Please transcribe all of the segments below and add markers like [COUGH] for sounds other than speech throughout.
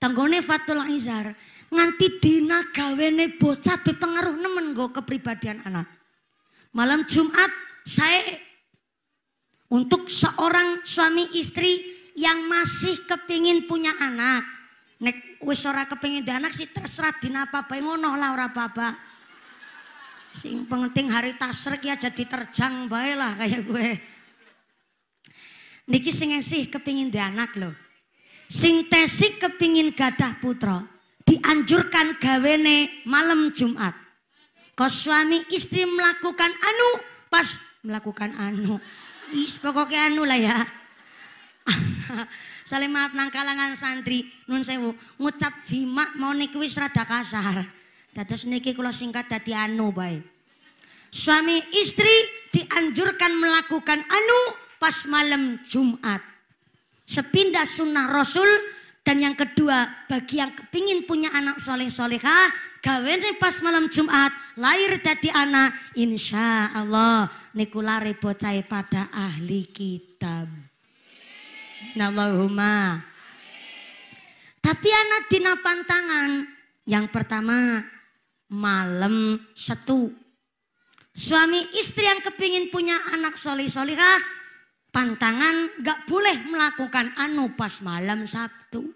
tanggone Fatul Izar nganti dina gawene bocah pengaruh nemen go kepribadian anak. Malam Jumat saya untuk seorang suami istri yang masih kepingin punya anak. Nek wis ora kepingin di anak sih terserah dina apa bae ngono lah ora apa-apa. Sing penting hari tasrek ya jadi terjang bae kayak gue. Niki sing sih kepingin di anak loh. Sing tesik kepingin gadah putra, dianjurkan gawene malam Jumat. Kos suami istri melakukan anu, pas melakukan anu. Is pokoknya anu lah ya. [LAUGHS] Saling maaf nang kalangan santri nun sewu ngucap jima mau niki wis rada kasar. Dados niki kula singkat dadi anu bae. Suami istri dianjurkan melakukan anu pas malam Jumat sepindah sunnah Rasul dan yang kedua bagi yang kepingin punya anak soleh soleha gawene pas malam Jumat lahir jadi anak insya Allah nikulare bocai pada ahli kitab Allahumma tapi anak dina pantangan yang pertama malam setu suami istri yang kepingin punya anak soleh solehah Pantangan gak boleh melakukan anu pas malam Sabtu.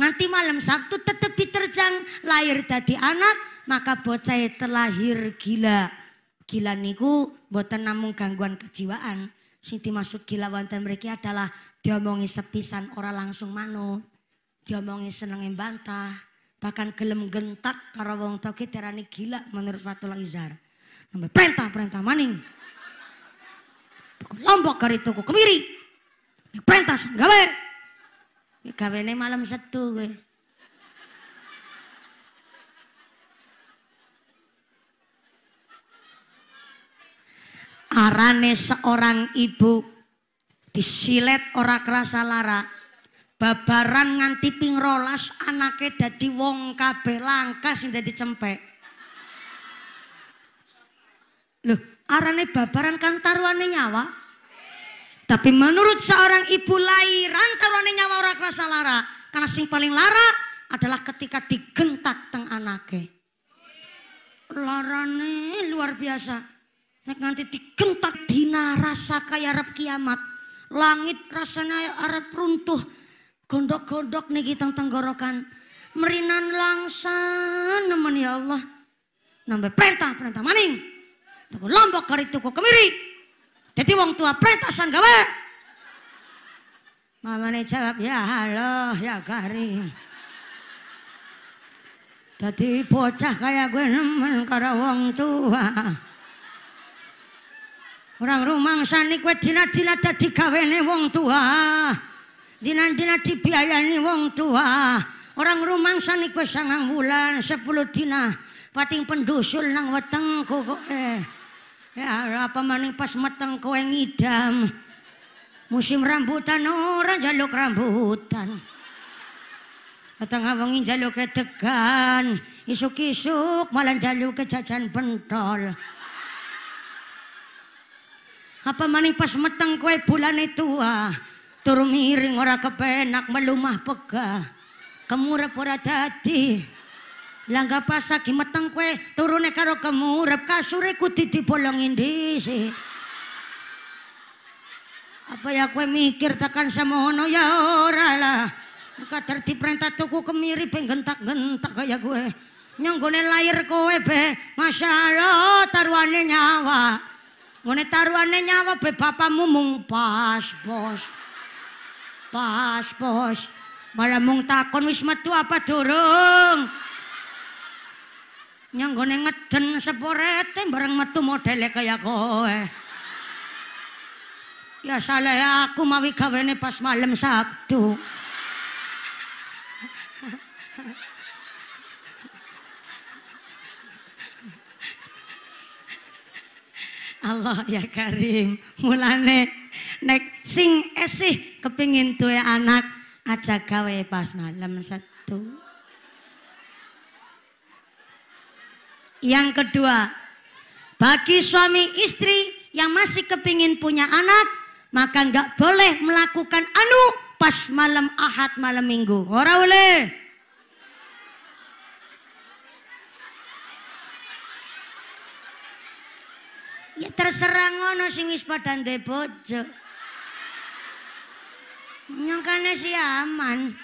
Nanti malam Sabtu tetap diterjang lahir dari anak maka bocah terlahir gila. Gila niku buat namung gangguan kejiwaan. Sing dimaksud gila wonten mereka adalah diomongi sepisan orang langsung manut. Diomongi senengin bantah, bahkan gelem gentak karo wong toki terani gila menurut Fatullah Izar. Nambah perintah perintah maning tuku lombok kari tuku kemiri. Ning pentas gawe. nih malam satu, gue. Arane seorang ibu disilet orang kerasa lara babaran nganti ping rolas anaknya dadi wong kabeh langkas sing dadi cempek. Loh, arane babaran kan taruhane nyawa. Tapi menurut seorang ibu lahiran taruhane nyawa orang kerasa lara. Karena sing paling lara adalah ketika digentak teng anake. Larane luar biasa. Nek digentak dina rasa kaya Arab kiamat. Langit rasanya Arab runtuh. Gondok-gondok nih teng tenggorokan. Merinan langsan nemen ya Allah. Nambah perintah perintah maning tuku lombok kari tuku kemiri. Jadi wong tua pretasan gawe. mama ne jawab, ya halo, ya kari, Jadi bocah kayak gue nemen karo wong tua. Orang rumang sani gue dina-dina dadi gawene wong tua. Dina-dina dibiayani wong tua. Orang rumang sani gue sangang bulan sepuluh dina. Pating pendusul nang wetengku kok eh. Ya apa maning pas meteng kowe ngidam. Musim rambutan orang jaluk rambutan. Atang awangin jaluk ke tekan. isuk-isuk malah jaluk ke jajan pentol. Apa maning pas meteng kowe bulan itu ah, tur miring ora kepenak melumah pegah. kemurah pura dadi. Langga pasagi meteng kowe turune karo kemurep kasure kudu dibolongin Apa ya kowe mikir tekan semono ya ora lah. Kadar diperintah tuku kemiri penggentak gentak-gentak kaya kowe. Nyanggone lahir kowe be, masyaallah taruhane nyawa. Ngene taruhane nyawa be bapakmu mung pas, Bos. Pas, Bos. Malah mung takon wis metu apa durung? nyanggone ngeden seporete bareng metu modele kaya kowe. Ya salah ya aku mawi gawene pas malam Sabtu. Allah ya Karim. Mulane nek sing esih kepingin duwe anak aja gawe pas malam Sabtu. Yang kedua, bagi suami istri yang masih kepingin punya anak, maka nggak boleh melakukan anu pas malam ahad malam minggu. Ora boleh. Ya terserah ngono sing wis padha bojo. Nyongkane si aman.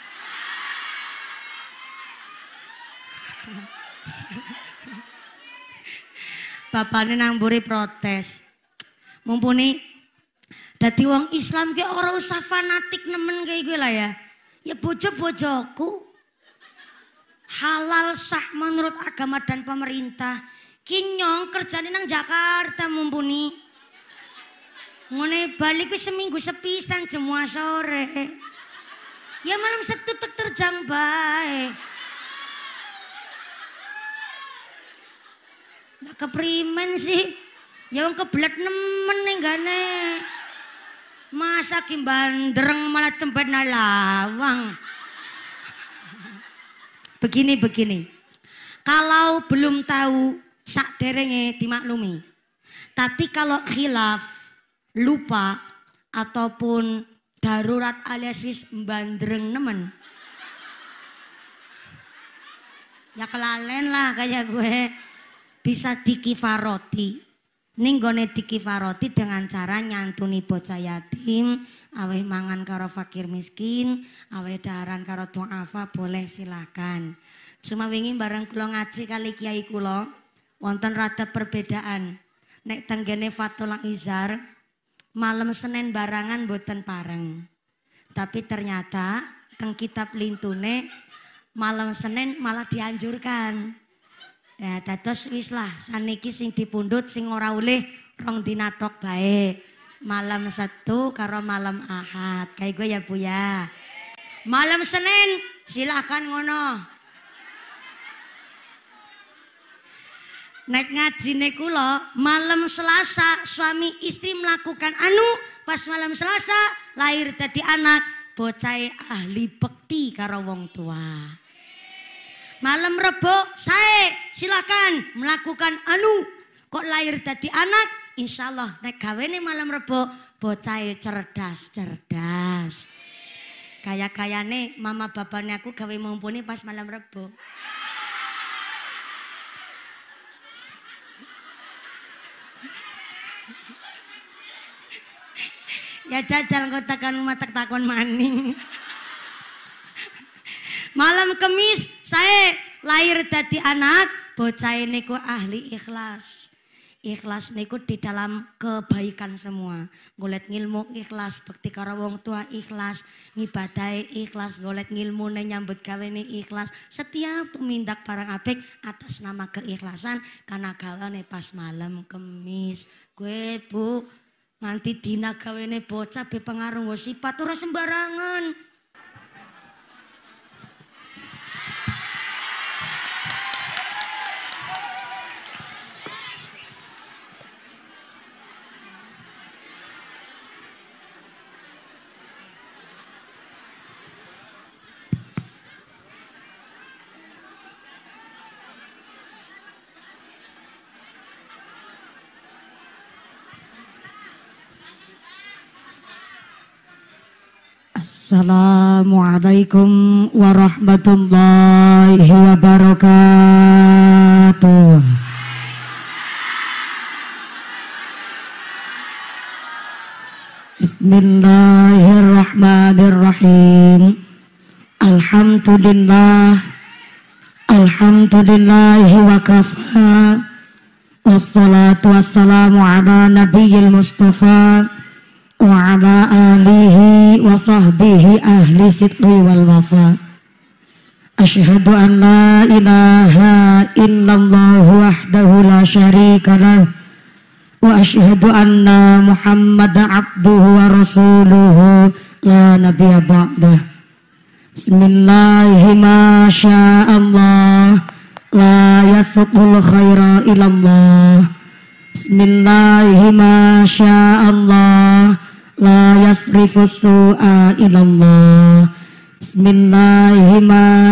bapaknya nang buri protes. Mumpuni dati wong Islam ke orang usah fanatik nemen kayak gue lah ya. Ya bojo-bojoku halal sah menurut agama dan pemerintah. Kinyong kerjane nang Jakarta mumpuni. Ngene balik ke seminggu sepisan semua sore. Ya malam setutuk terjang baik. Lah keprimen sih? Ya wong kebelet nemen ning gane. Masa ki bandreng malah cempet lawang. Begini begini. Kalau belum tahu sak derenge dimaklumi. Tapi kalau khilaf, lupa ataupun darurat alias wis bandreng nemen. Ya kelalen lah kayak gue bisa dikifaroti ninggone dikifaroti dengan cara nyantuni bocah yatim, awe mangan karo fakir miskin, awe daran karo tuafa boleh silakan. Cuma ingin bareng kulo ngaji kali kiai kulo, wonten rata perbedaan. Nek tenggene fatulang Izar, malam Senin barangan boten pareng. Tapi ternyata teng kitab lintune malam Senin malah dianjurkan. Ya dados wis lah saniki sing dipundhut sing ora oleh rong dina tok bae. Malam Sabtu karo malam Ahad. Kayak gue ya Bu ya. Malam Senin silahkan ngono. Nek ngajine lo malam Selasa suami istri melakukan anu pas malam Selasa lahir tadi anak bocah ahli bekti karo wong tua malam rebo saya silakan melakukan anu kok lahir tadi anak insya Allah nek gawe nih malam rebo bocah e cerdas cerdas kayak kaya nih mama bapaknya aku gawe mumpuni pas malam rebo ya jajal kotakan takkan matak takon maning Malam kemis saya lahir dadi anak, bocah niku ahli ikhlas. Ikhlas niku di dalam kebaikan semua. Golek ngilmu ikhlas, bekti karo wong tua ikhlas, ngibadai ikhlas, golek ngilmu nyambut gawe ikhlas. Setiap tumindak barang apik atas nama keikhlasan karena gawane pas malam kemis. Gue bu nganti dina kawene bocah be pengaruh nggo sifat ora sembarangan. Assalamualaikum warahmatullahi wabarakatuh. Bismillahirrahmanirrahim. Alhamdulillah. Alhamdulillahi wa kafa. Wassalatu wassalamu ala nabiyil mustafa. وعلى آله وصحبه أهل الصدق والوفاء أشهد أن لا إله إلا الله وحده لا شريك له وأشهد أن محمد عبده ورسوله لا نبي بعده بسم الله ما شاء الله لا يسق الخير إلى الله بسم الله ما شاء الله la yasrifu su'a ilallah Bismillahi ma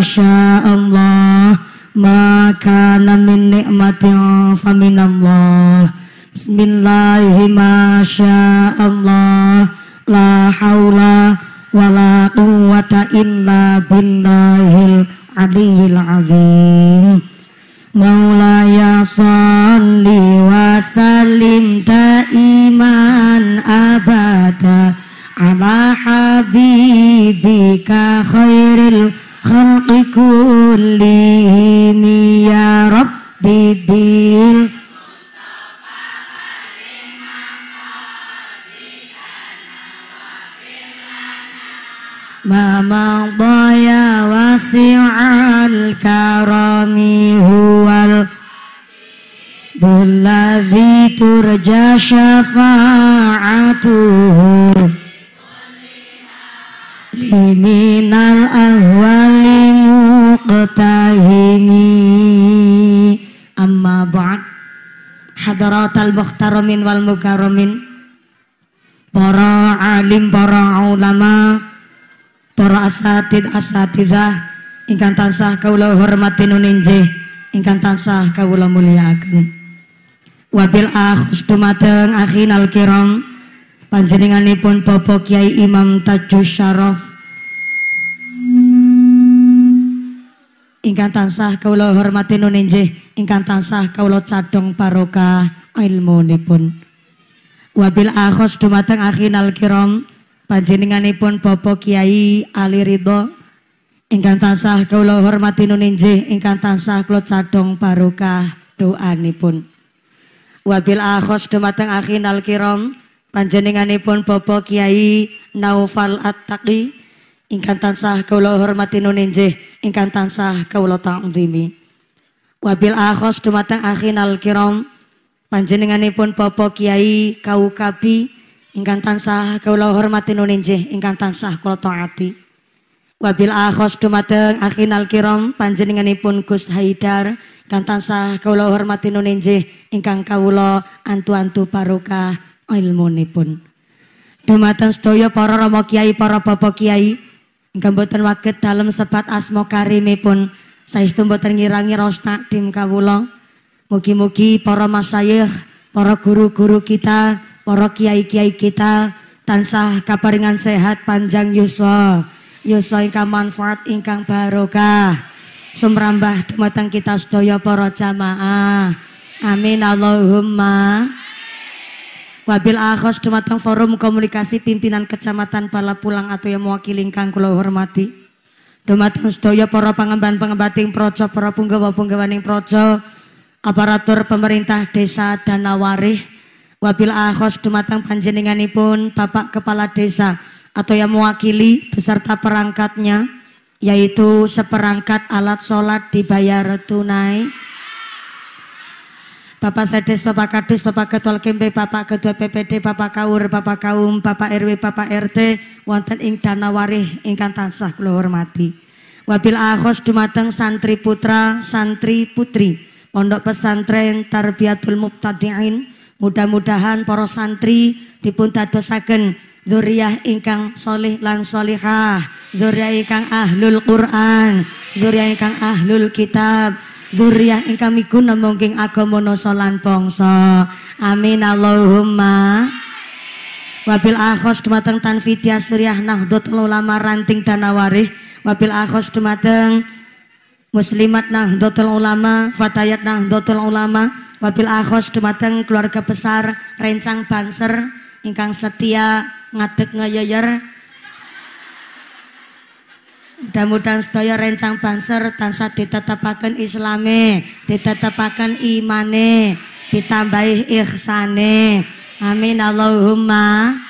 Allah ma kana min ni'matin fa minallah Bismillahi ma Allah la haula wa la quwwata illa billahil aliyil azim Maulaya salli wa sallim ta iman abada ala habibika khairil khalqi kullihimi ya rabbi bil Mama wasi'al karami huwal Bulladhi turja syafa'atuhu Liminal ahwali muqtahimi Amma ba'd Hadarat al-mukhtaramin wal-mukaramin Para alim, para ulama Para asatid, asatidah ingkang tansah kawula hormati nuninjih ingkang tansah kawula mulyakaken wabil akhus dumateng akhinal kiram panjenenganipun Bapak Kiai Imam Tajus Syaraf ingkang tansah kawula hormati nuninjih ingkang tansah kawula paroka barokah ilmunipun wabil akhus dumateng akhinal kiram panjenenganipun Bapak Kiai Ali Ridho Ingkang tansah kula hormati nuninjih ingkang tansah kula cadhong barokah doanipun. Wabil akhos dumateng akhinal kiram panjenenganipun Bapak Kiai Naufal At-Taqi ingkang tansah kula hormati nuninjih ingkang tansah kula ta'zimi. Wabil akhos dumateng akhinal kiram panjenenganipun Bapak Kiai Kaukabi ingkang tansah kula hormati nuninjih ingkang tansah kula taati. Wabil akhos dumateng akhinal kiram panjenenganipun Gus Haidar kan tansah kawula hormati nunjih ingkang kawula antu-antu paruka ilmunipun. Dumateng sedaya para rama kiai, para bapa kiai ingkang boten waget dalem sebat asma karimipun saestu boten ngirangi rosna tim kawula. Mugi-mugi para masayih, para guru-guru kita, para kiai-kiai kita tansah kaparingan sehat panjang yuswa yuswa ingkang manfaat ingkang barokah sumrambah dumateng kita sedaya para jamaah amin Allahumma Wabil akhos dumateng forum komunikasi pimpinan kecamatan Balapulang atau yang mewakili ingkang kula hormati. Dumateng sedaya para pengemban pengembating projo, para punggawa-punggawaning projo, aparatur pemerintah desa dan nawarih Wabil akhos dumateng panjenenganipun Bapak Kepala Desa atau yang mewakili beserta perangkatnya yaitu seperangkat alat sholat dibayar tunai. Bapak Sedes, Bapak Kadus, Bapak Ketua Kempe, Bapak Ketua PPD, Bapak Kaur, Bapak Kaum, Bapak RW, Bapak RT, wonten ing dana warih ingkang tansah hormati. Wabil ahos dumateng santri putra, santri putri, pondok pesantren Tarbiyatul Mubtadiin, mudah-mudahan para santri dipun dadosaken Zuriyah ingkang solih lan solihah Zuriyah ingkang ahlul Quran Zuriyah ingkang ahlul kitab Zuriyah ingkang miguna mungkin agama nasa lan bangsa Amin Allahumma Wabil akhos dumateng tanfitia suriyah nahdut ulama ranting danawarih Wabil akhos dumateng muslimat nahdlatul ulama fatayat nahdlatul ulama Wabil akhos dumateng keluarga besar rencang banser ingkang setia ngadeg ngeyeyer mudah-mudahan sedaya rencang banser tansah ditetepaken islame ditetepaken imane ditambahi ihsane amin Allahumma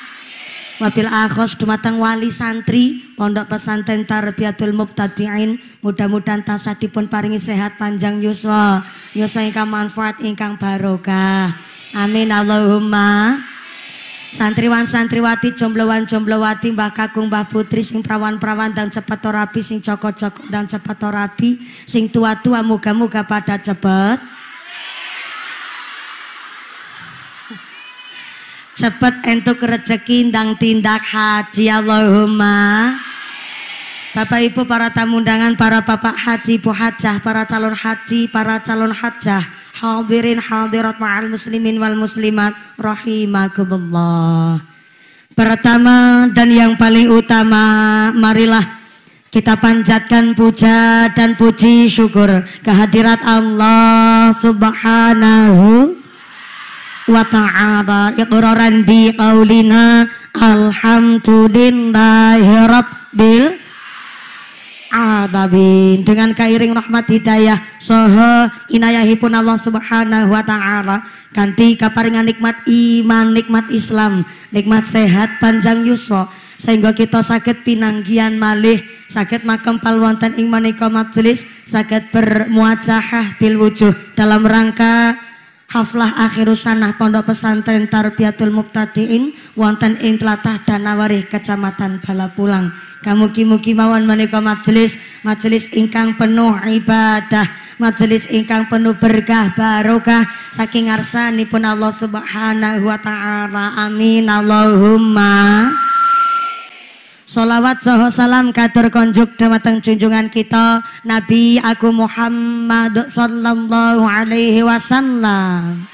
wabil akhos dumateng wali santri pondok pesantren tarbiyatul mubtadiin mudah-mudahan tansah dipun paringi sehat panjang yuswa yuswa ingkang manfaat ingkang barokah amin Allahumma santriwan santriwati jomblowan jomblowati mbah kakung mbah putri sing prawan-prawan dan cepet rapi sing coko coko dan cepet rapi sing tua-tua muga-muga pada cepet cepet entuk rezeki ndang tindak haji Allahumma Bapak Ibu para tamu undangan, para bapak haji, Bu hajah, para calon haji, para calon hajah, hadirin hadirat ma'al muslimin wal muslimat rahimakumullah. Pertama dan yang paling utama, marilah kita panjatkan puja dan puji syukur kehadirat Allah Subhanahu wa ta'ala iqraran bi qaulina alhamdulillahi rabbil Adabin dengan kairing rahmat hidayah soho inayahipun Allah subhanahu wa ta'ala ganti kaparingan nikmat iman nikmat Islam nikmat sehat panjang yuswa sehingga kita sakit pinanggian malih sakit makam palwantan ing manika majelis sakit bermuacahah bilwujuh wujud dalam rangka Haflah akhirusanah Pondok Pesantren Tarbiyatul Muktadiin wonten ing tlatah Nawarih Kecamatan Balapulang. Kamugi-mugi mawon menika majelis majelis ingkang penuh ibadah, majelis ingkang penuh berkah barokah saking ngarsanipun Allah Subhanahu wa taala. Amin Allahumma. Salawat saha salam katur konjuk dumateng junjungan kita Nabi aku Muhammad sallallahu alaihi wasallam.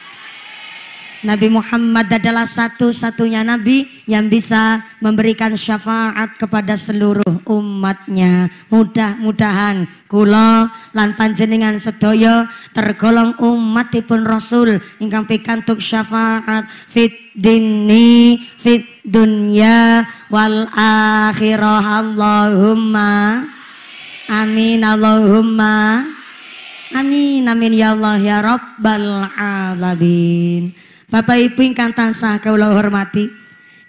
Nabi Muhammad adalah satu-satunya Nabi yang bisa memberikan syafaat kepada seluruh umatnya. Mudah-mudahan kula lan panjenengan sedaya tergolong umat umatipun Rasul ingkang pikantuk syafaat fit dini fit dunya wal akhirah Allahumma amin Allahumma amin amin ya Allah ya Rabbal alamin Bapak Ibu ingkang tansah kula hormati.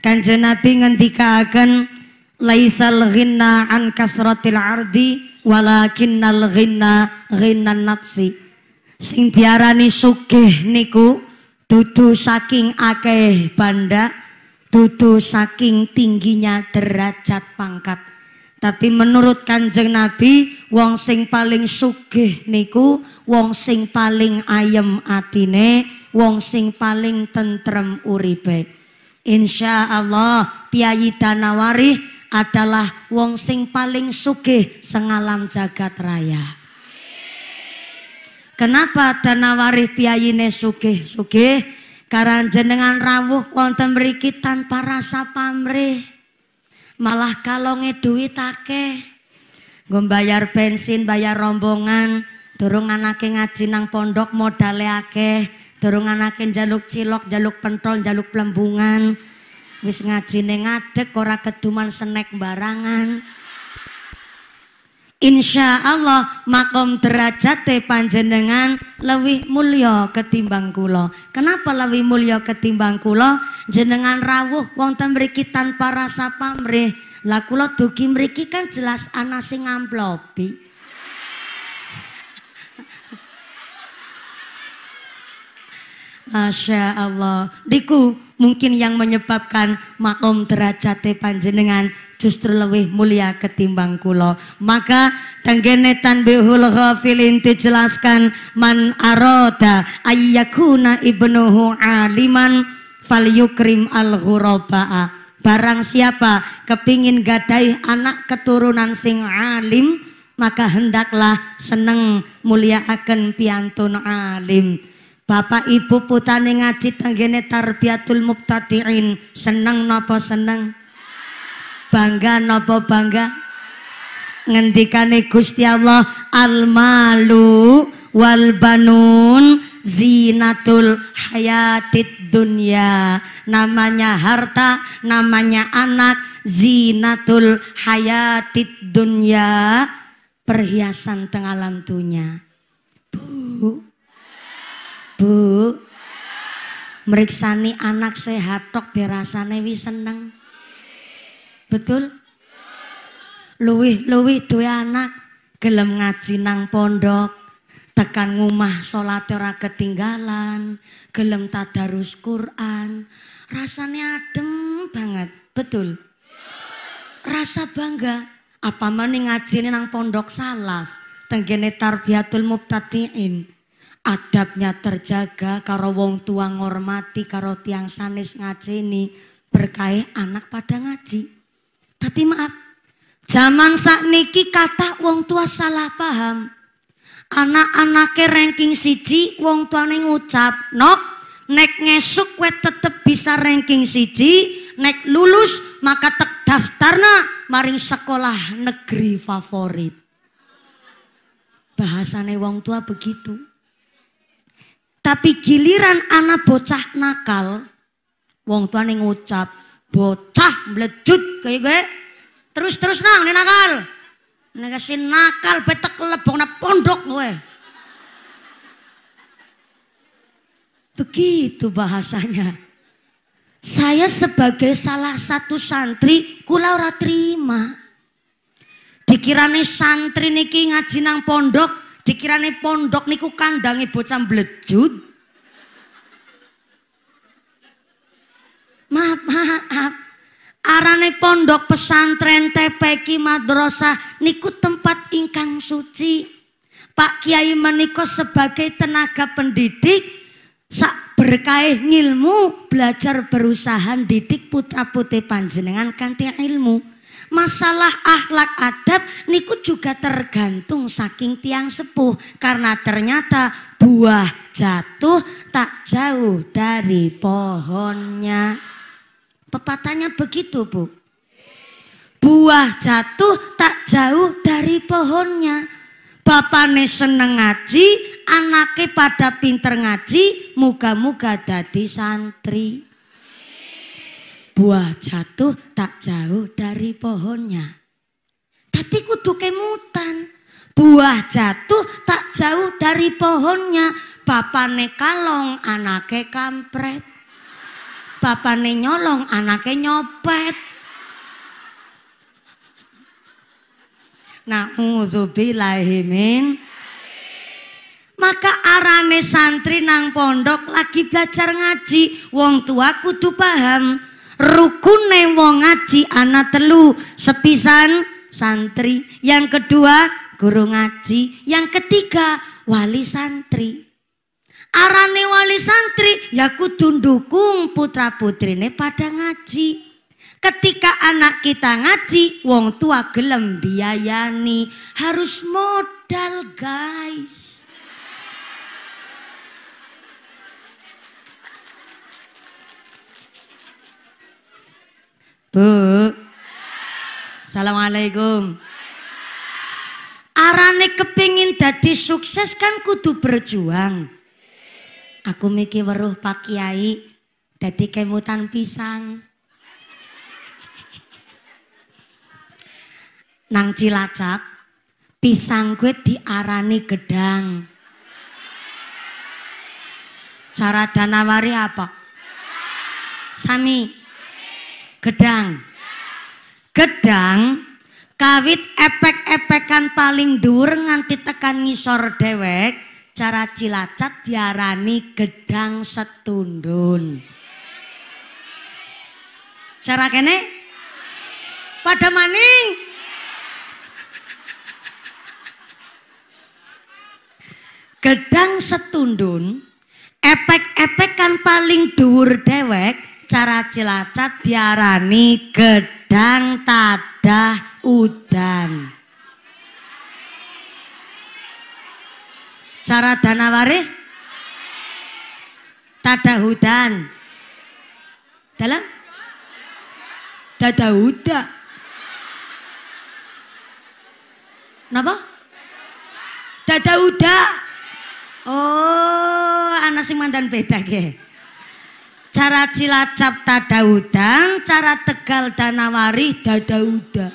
Kanjeng Nabi ngendikaaken laisal ghinna an kasratil ardi walakinnal ghinna ghinnan nafsi. Sing diarani sugih niku dudu saking akeh banda, dudu saking tingginya derajat pangkat. Tapi menurut Kanjeng Nabi, wong sing paling sugih niku wong sing paling ayem atine, wong sing paling tentrem uripe. Insya Allah piayi Danawari adalah wong sing paling sugih sengalam jagat raya. Kenapa Danawari ne sugih-sugih? Karena jenengan rawuh wonten mriki tanpa rasa pamrih. Malah kalonge duit akeh. Gombayar bensin, bayar rombongan, durung anake ngaji nang pondok modale akeh Dorong anake jaluk cilok, jaluk pentol, jaluk pelembungan. Wis ngaji ngadek, ora keduman senek barangan. Insya Allah makom derajate panjenengan lebih mulio ketimbang kulo. Kenapa lebih mulio ketimbang kulo? Jenengan rawuh wonten mriki tanpa rasa pamrih. Lah kula dugi kan jelas anak sing ngamplopi. Masya Allah. Diku mungkin yang menyebabkan makom derajat panjenengan justru lebih mulia ketimbang kulo. Maka tanggenetan bihul ghafilin dijelaskan man aroda ayyakuna ibnuhu aliman fal yukrim al ghuraba'a. Barang siapa kepingin gadai anak keturunan sing alim maka hendaklah seneng mulia akan piantun alim Bapak Ibu putane ngaji tanggene tarbiyatul mubtadiin. Seneng napa seneng? Bangga napa bangga? Ngendikane Gusti Allah al-malu wal banun zinatul hayatid dunya. Namanya harta, namanya anak, zinatul hayatid dunya. Perhiasan tengah alam dunia. Bu, meriksani anak sehat tok berasane wis seneng. Betul? Luwih-luwih duwe anak gelem ngaji nang pondok, tekan ngumah salat ora ketinggalan, gelem tadarus Quran, rasanya adem banget. Betul? Rasa bangga apa maning ngajine nang pondok salaf, tenggene tarbiyatul mubtadiin adabnya terjaga karo wong tua ngormati karo tiang sanes ini berkait anak pada ngaji tapi maaf zaman niki kata wong tua salah paham anak anaknya ranking siji wong tua ngucap nok nek ngesuk kue tetep bisa ranking siji nek lulus maka tek daftarna maring sekolah negeri favorit bahasane wong tua begitu tapi giliran anak bocah nakal, wong nih ngucap, bocah melejut kayak gue. Eh. Terus-terus nang ini nakal. Negasi nakal betek lebong na pondok gue. Eh. Begitu bahasanya. Saya sebagai salah satu santri kula ora terima. Dikirane santri niki ngaji nang pondok dikirane pondok niku kandangi bocah blejut. Maaf, maaf. Arane pondok pesantren TPK Madrasah niku tempat ingkang suci. Pak Kiai menika sebagai tenaga pendidik sak berkaih ngilmu belajar berusaha didik putra putih panjenengan kanthi ilmu masalah akhlak adab niku juga tergantung saking tiang sepuh karena ternyata buah jatuh tak jauh dari pohonnya. Pepatahnya begitu, Bu. Buah jatuh tak jauh dari pohonnya. nih seneng ngaji, anaknya pada pinter ngaji, muga-muga dadi santri buah jatuh tak jauh dari pohonnya. Tapi kudu kemutan. Buah jatuh tak jauh dari pohonnya. Bapane kalong, anake kampret. Bapane nyolong, anake nyopet. Na'udzubillahimin. Maka arane santri nang pondok lagi belajar ngaji. Wong tua kudu paham rukune wong ngaji anak telu sepisan santri yang kedua guru ngaji yang ketiga wali santri arane wali santri ya kudu ndukung putra putrine pada ngaji ketika anak kita ngaji wong tua gelem biayani harus modal guys Bu. Assalamualaikum. Arane kepingin dadi sukses kan kudu berjuang. Aku mikir weruh Pak Kiai dadi kemutan pisang. Nang Cilacap pisang gue diarani gedang. Cara danawari apa? Sami Gedang. Gedang kawit epek-epekan paling dur nganti tekan ngisor dewek cara cilacat diarani gedang setundun. Cara kene pada maning. Gedang setundun epek-epekan paling dur dewek cara cilacat diarani gedang tadah udan. Cara Danawari tadah udan. Dalam tadah udan. Napa? Tadah udan. Oh, anak sing mantan beda ge cara Cilacap tadaudang, cara Tegal Danawari dadauda.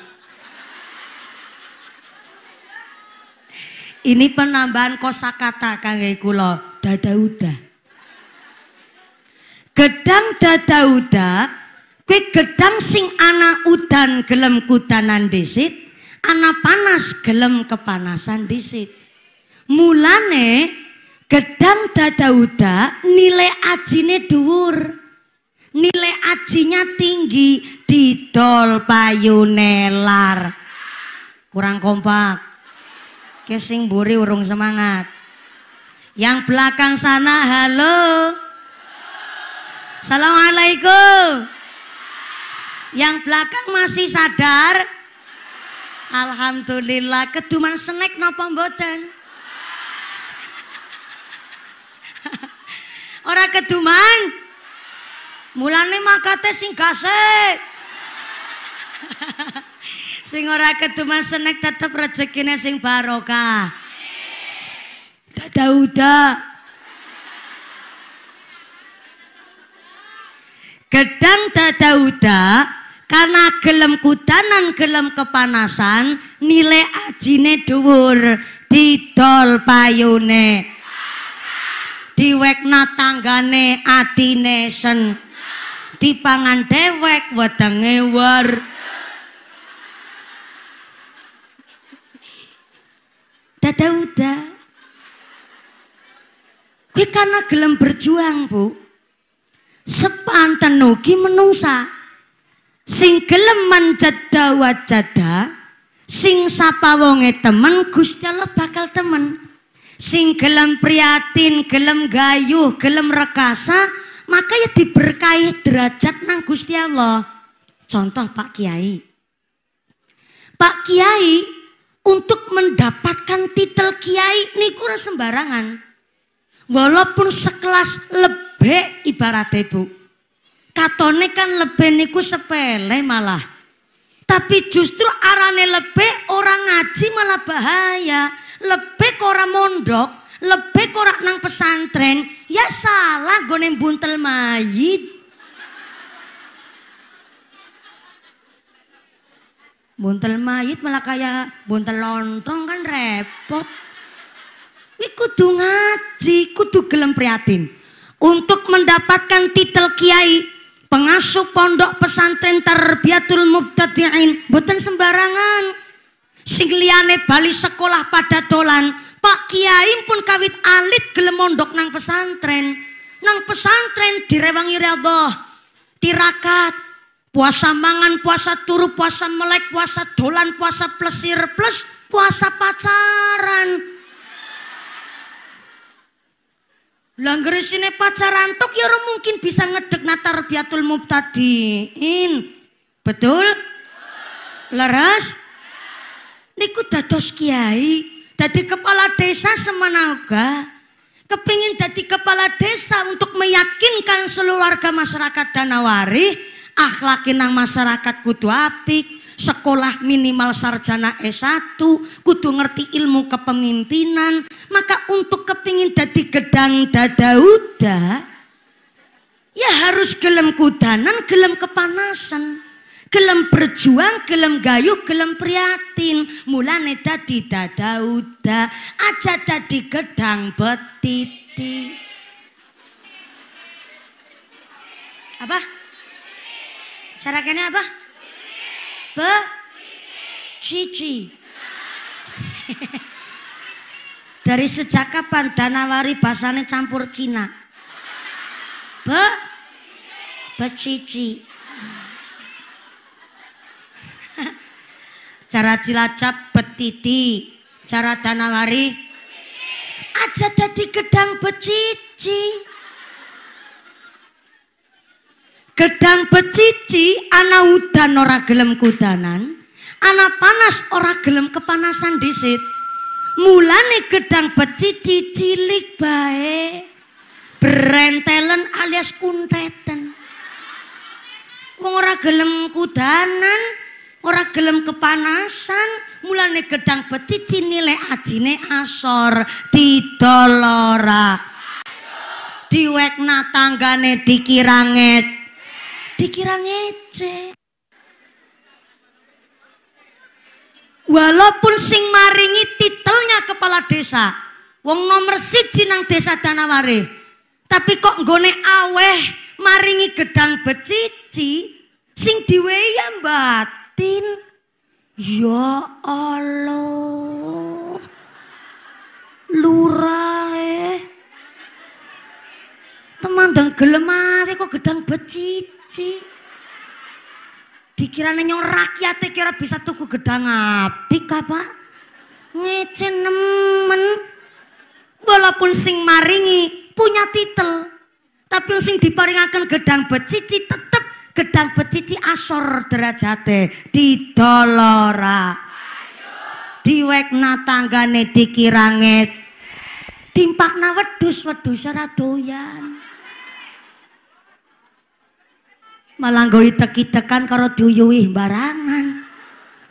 Ini penambahan kosakata kangge kula dadauda. Gedang dadauda kue gedang sing ana udan gelem kutanan disit, ana panas gelem kepanasan disit. Mulane Gedang dada dadauda nilai ajine dhuwur. Nilai ajinya tinggi didol payune lar. Kurang kompak. Kesing buri urung semangat. Yang belakang sana halo. Assalamualaikum. Yang belakang masih sadar. Alhamdulillah keduman snack napa mboten? Ora keduman. Mulane makate sing gasek. [LAUGHS] sing ora keduman senek tetep rezekine sing barokah. Dada udah. Gedang dada karena gelem kudanan gelem kepanasan nilai ajine dhuwur didol payune diwekna tanggane atine sen dipangan dewek wetenge war Dada udah Kuwi karena gelem berjuang, Bu. Sepanten nugi menungsa. Sing gelem menjeda wajada, sing sapa wonge temen Gusti Allah bakal temen sing gelem priatin, gelem gayuh, gelem rekasa, maka ya diberkahi derajat nang Gusti Allah. Contoh Pak Kiai. Pak Kiai untuk mendapatkan titel Kiai niku sembarangan. Walaupun sekelas lebih ibarat ibu. Katone kan lebih niku sepele malah. Tapi justru arane lebih orang ngaji malah bahaya. Lebih orang mondok, lebih orang nang pesantren, ya salah gue buntel mayit. Buntel mayit malah kayak buntel lontong kan repot. Ini kudu ngaji, kudu gelem prihatin. Untuk mendapatkan titel kiai pengasuh pondok pesantren Tarbiyatul Mubtadi'in mboten sembarangan sing liyane bali sekolah pada dolan Pak Kiai pun kawit alit gelem mondok nang pesantren nang pesantren direwangi riyadhah tirakat puasa mangan puasa turu puasa melek puasa dolan puasa plesir plus puasa pacaran Langgar sini pacaran tok ya mungkin bisa ngedek natar biatul mubtadiin. Betul? Laras? Niku dados kiai, dadi kepala desa semanaga. Kepingin dadi kepala desa untuk meyakinkan seluruh warga masyarakat Danawari, akhlakin nang masyarakat kudu apik, sekolah minimal sarjana S1, kudu ngerti ilmu kepemimpinan, maka untuk kepingin jadi gedang dadauda, ya harus gelem kudanan, gelem kepanasan, gelem berjuang, gelem gayuh, gelem priatin, mulane dadi dadauda, aja dadi gedang betiti. Apa? Cara apa? Be cici. [LAUGHS] Dari sejak kapan Danawari bahasanya campur Cina? Be becici. [LAUGHS] Cara Cilacap betiti, cara Danawari aja dadi gedang becici. Gedang pecici ana udan ora gelem kudanan, ana panas ora gelem kepanasan disit. Mulane gedang pecici cilik bae. berentelen alias kunteten. Wong ora gelem kudanan, ora gelem kepanasan, mulane gedang pecici nilai ajine asor didolora. Diwekna tanggane dikira ngecek dikira ngece. Walaupun sing maringi titelnya kepala desa, wong nomor siji nang desa Danaware. Tapi kok nggone aweh maringi gedang becici sing diwehi ya batin. Ya Allah. Lurah eh. Temandang gelem kok gedang becici? ngaji. Dikirane nyong rakyat kira bisa tuku gedang api, apa? Ngece nemen. Walaupun sing maringi punya titel. Tapi sing diparingaken gedang becici tetep gedang becici asor derajate didolora. Diwekna tanggane dikiranget. Timpakna wedus wedus ora doyan. malah gue teki tekan karo duyuwi barangan.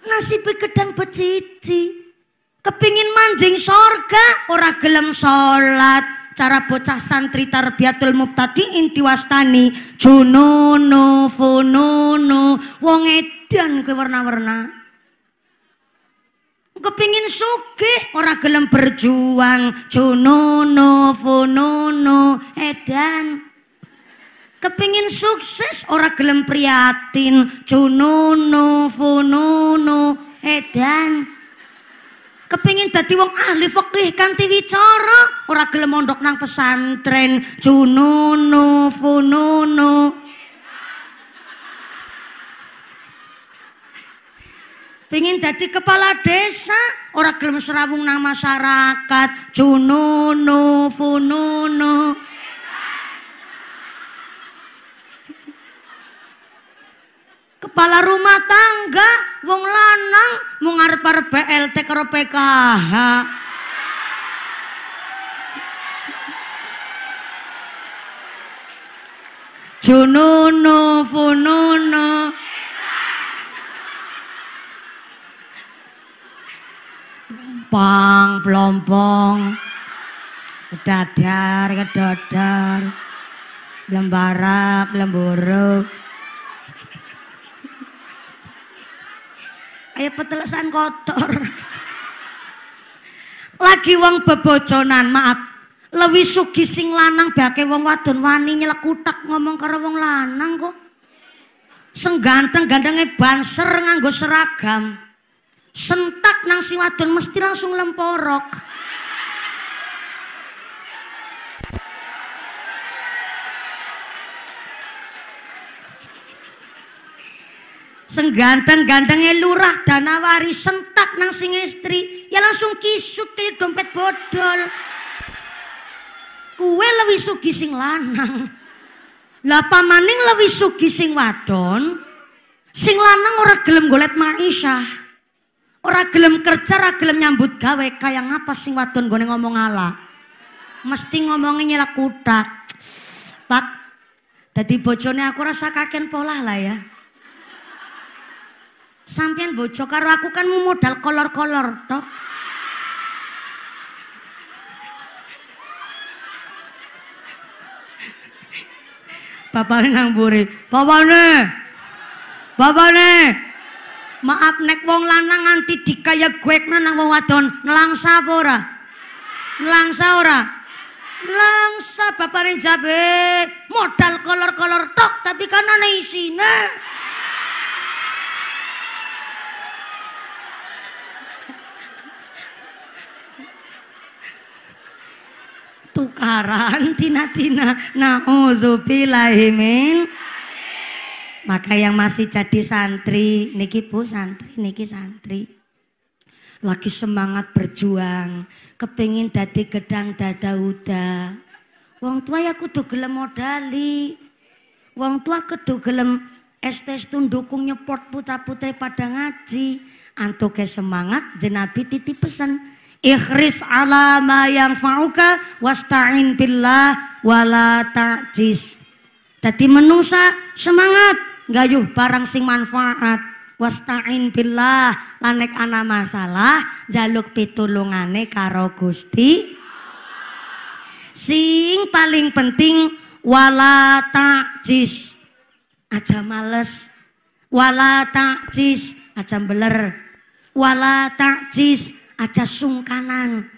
Nasibe kedang pecici Kepingin manjing sorga, ora gelem sholat, Cara bocah santri tarbiatul tarbiyatul inti wastani junono funono wong edan ke warna-warna. kepingin sugih ora gelem berjuang junono funono edan kepingin sukses ora gelem priatin junono fununu edan kepingin dadi wong ahli fikih kanthi wicara ora gelem mondok nang pesantren junono fununu pengin dadi kepala desa ora gelem serawung nang masyarakat junono fununu. kepala rumah tangga wong lanang mau ngarep-arep BLT karo PKH. Junono funono Pang plompong Kedadar kedodar Lembarak lemburuk eh petelesan kotor. Lagi wong bebojonan, maaf. Lewi sugi sing lanang bake wong wadon wani nyelek kutak ngomong karo wong lanang kok. Seng ganteng-gantenge banser nganggo seragam. Sentak nang si wadon mesti langsung lemporok. Sengganteng-gantengnya lurah danawari sentak nang sing istri, ya langsung kisut ke dompet bodol. Kue lebih sugi sing lanang. Lah pamaning lebih sugi sing wadon. Sing lanang ora gelem golet maisha. Ora gelem kerja, ora gelem nyambut gawe. kaya ngapa sing wadon gue ngomong ala. Mesti ngomongnya nyelak kudak. Pak, tadi bojone aku rasa kaken pola lah ya. Sampian bojo karo aku kan mau modal kolor-kolor tok. Bapakne nang mburi. bapak Bapakne. Maaf nek wong lanang nganti dikaya gwekna nang wong wadon nelangsa apa ora? Nelangsa ora? Nelangsa bapakne jabe modal kolor-kolor tok tapi kan ana isine. tukaran tina-tina naudzubillahimin maka yang masih jadi santri niki Bu santri niki santri lagi semangat berjuang kepingin dadi gedang dada uda wong tua ya kudu gelem modali wong tua kudu gelem estes tundukung nyepot putra putri pada ngaji ke semangat jenabi titip pesan Ikhris ala ma yang fa'uka wasta'in billah wala ta'jis. Tadi menusa semangat gayuh barang sing manfaat. Wasta'in billah lanek ana masalah jaluk pitulungane karo Gusti. Sing paling penting wala ta'jis. Aja males. Wala ta'jis, aja beler. Wala ta'jis, aja sungkanan.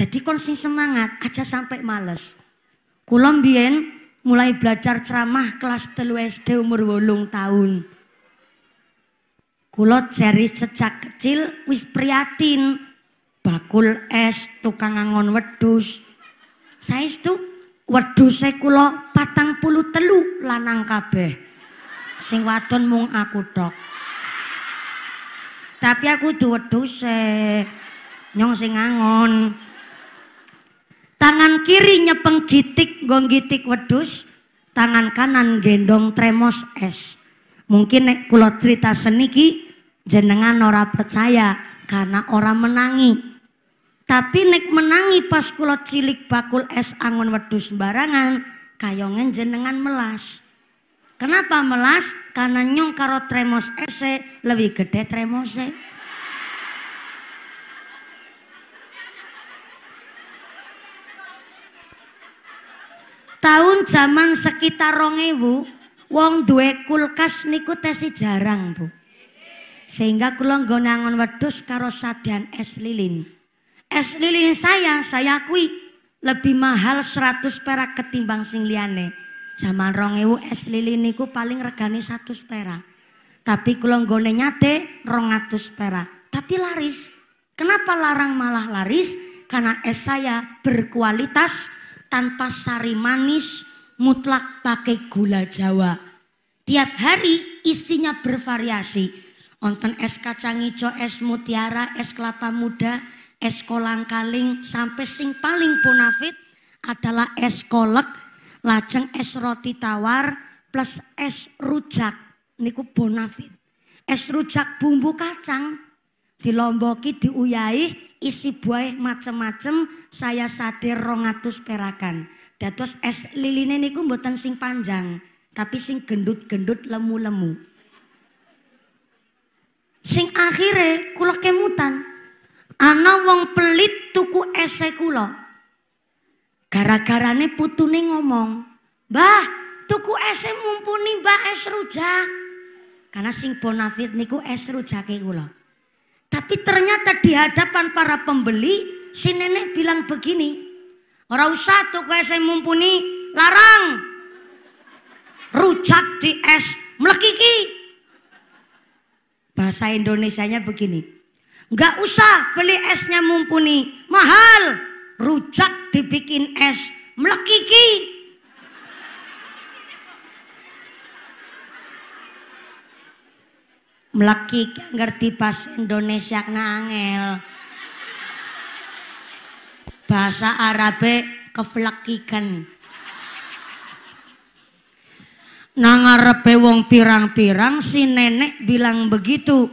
Jadi kon semangat, aja sampai males. Kula mulai belajar ceramah kelas telu SD umur 8 tahun. Kulot jari sejak kecil wis priatin bakul es, tukang angon wedus. Saya itu saya kulot patang kula telu lanang kabeh. Sing wadon mung aku dok, Tapi aku saya nyong sing ngangon. Tangan kiri nyepeng gitik, gong gitik wedus. Tangan kanan gendong tremos es. Mungkin nek kulo cerita seniki jenengan ora percaya karena ora menangi. Tapi nek menangi pas kulot cilik bakul es angon wedus barangan, kayongan jenengan melas. Kenapa melas? Karena nyong karo tremos ese lebih gede tremose. tahun zaman sekitar rongewu, wong duwe kulkas niku tesi jarang bu. Sehingga kula nggonangon wedus karo sadian es lilin. Es lilin saya, saya akui lebih mahal 100 perak ketimbang sing liyane. Zaman rongewu es lilin niku paling regane 100 perak. Tapi kulo nggone nyate 200 perak. Tapi laris. Kenapa larang malah laris? Karena es saya berkualitas tanpa sari manis, mutlak pakai gula jawa. Tiap hari istinya bervariasi. Onten es kacang hijau, es mutiara, es kelapa muda, es kolang kaling, sampai sing paling bonafit adalah es kolek, lajeng es roti tawar, plus es rujak. Niku bonafit. Es rujak bumbu kacang, di dilomboki diuyahi isi buah macem-macem saya sadir rongatus perakan dados es liline niku mboten sing panjang tapi sing gendut-gendut lemu-lemu sing akhirnya kula kemutan ana wong pelit tuku ese kula gara-garane putune ngomong Mbah tuku ese mumpuni mbah es rujak karena sing bonafit niku es rujake kula tapi ternyata di hadapan para pembeli, si nenek bilang begini, orang usah tuh kue saya mumpuni, larang. Rujak di es, melekiki. Bahasa Indonesia-nya begini, nggak usah beli esnya mumpuni, mahal. Rujak dibikin es, melekiki. melaki ngerti pas Indonesia kena angel bahasa Arabe keflakikan, nangarepe wong pirang-pirang si nenek bilang begitu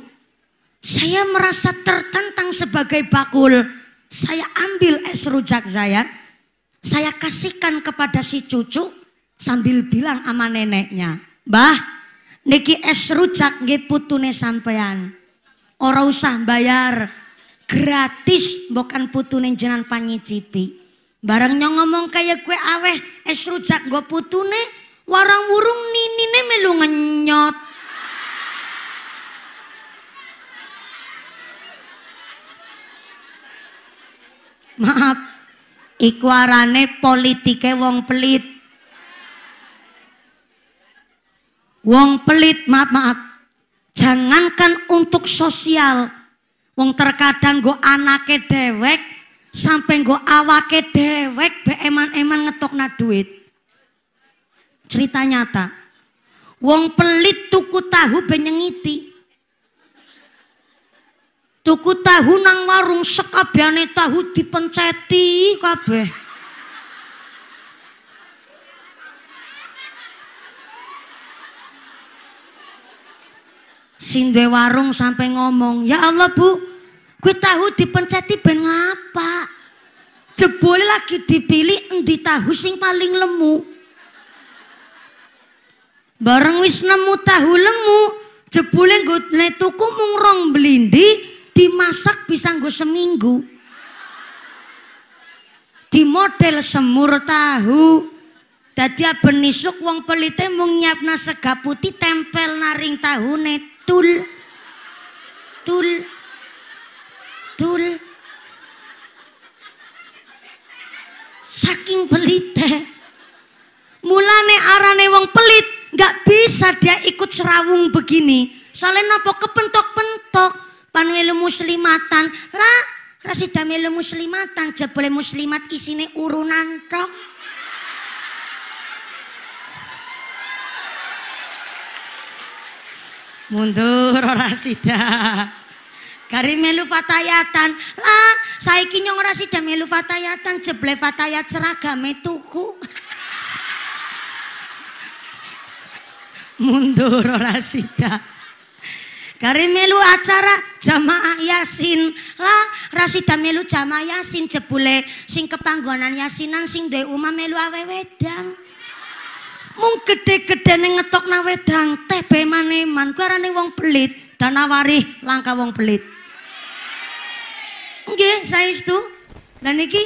saya merasa tertantang sebagai bakul saya ambil es rujak saya saya kasihkan kepada si cucu sambil bilang sama neneknya bah. Niki es rucak nggih putune sampean. Ora usah bayar. Gratis bukan putune jenan panyicipi. Bareng nyong ngomong kayak kue aweh es rucak nggo putune warang wurung nini ninine melu ngenyot. Maaf, iku arane politike wong pelit. Wong pelit, maaf-maaf. Jangankan untuk sosial. Wong terkadang go anake dewek, sampai go awake dewek, be eman-eman na duit. Cerita nyata. Wong pelit tuku tahu benyengiti. Tuku tahu nang warung sekabiane tahu dipenceti kabeh. sing duwe warung sampai ngomong, "Ya Allah, Bu, gue tahu dipenceti ben ngapa?" Jebul lagi dipilih endi tahu sing paling lemu. Bareng wis nemu tahu lemu, jebule nggone tuku mung rong blindi, dimasak bisa nggo seminggu. Di model semur tahu. Dadi ben isuk wong pelite mung nyiapna sega putih tempel naring tahu net tul tul tul saking pelite mulane arane wong pelit nggak bisa dia ikut serawung begini soalnya nopo kepentok-pentok panwelu muslimatan lah rasidamelu muslimatan jebole muslimat isine urunan tok Mundur [LAUGHS] ora sida. kari melu fatayatan. Lah, saiki nyong ora sida melu fatayatan, jeble fatayat seragame tuku. [LAUGHS] Mundur ora sida. kari melu acara jamaah Yasin. Lah, Rasida melu jamaah Yasin jebule sing kepanggonan Yasinan sing duwe umah melu awewe dang. Mung gede-gedene ngetokna wedang teh beman man, kuwi wong pelit, danawari langka wong pelit. Nggih, itu, Lah niki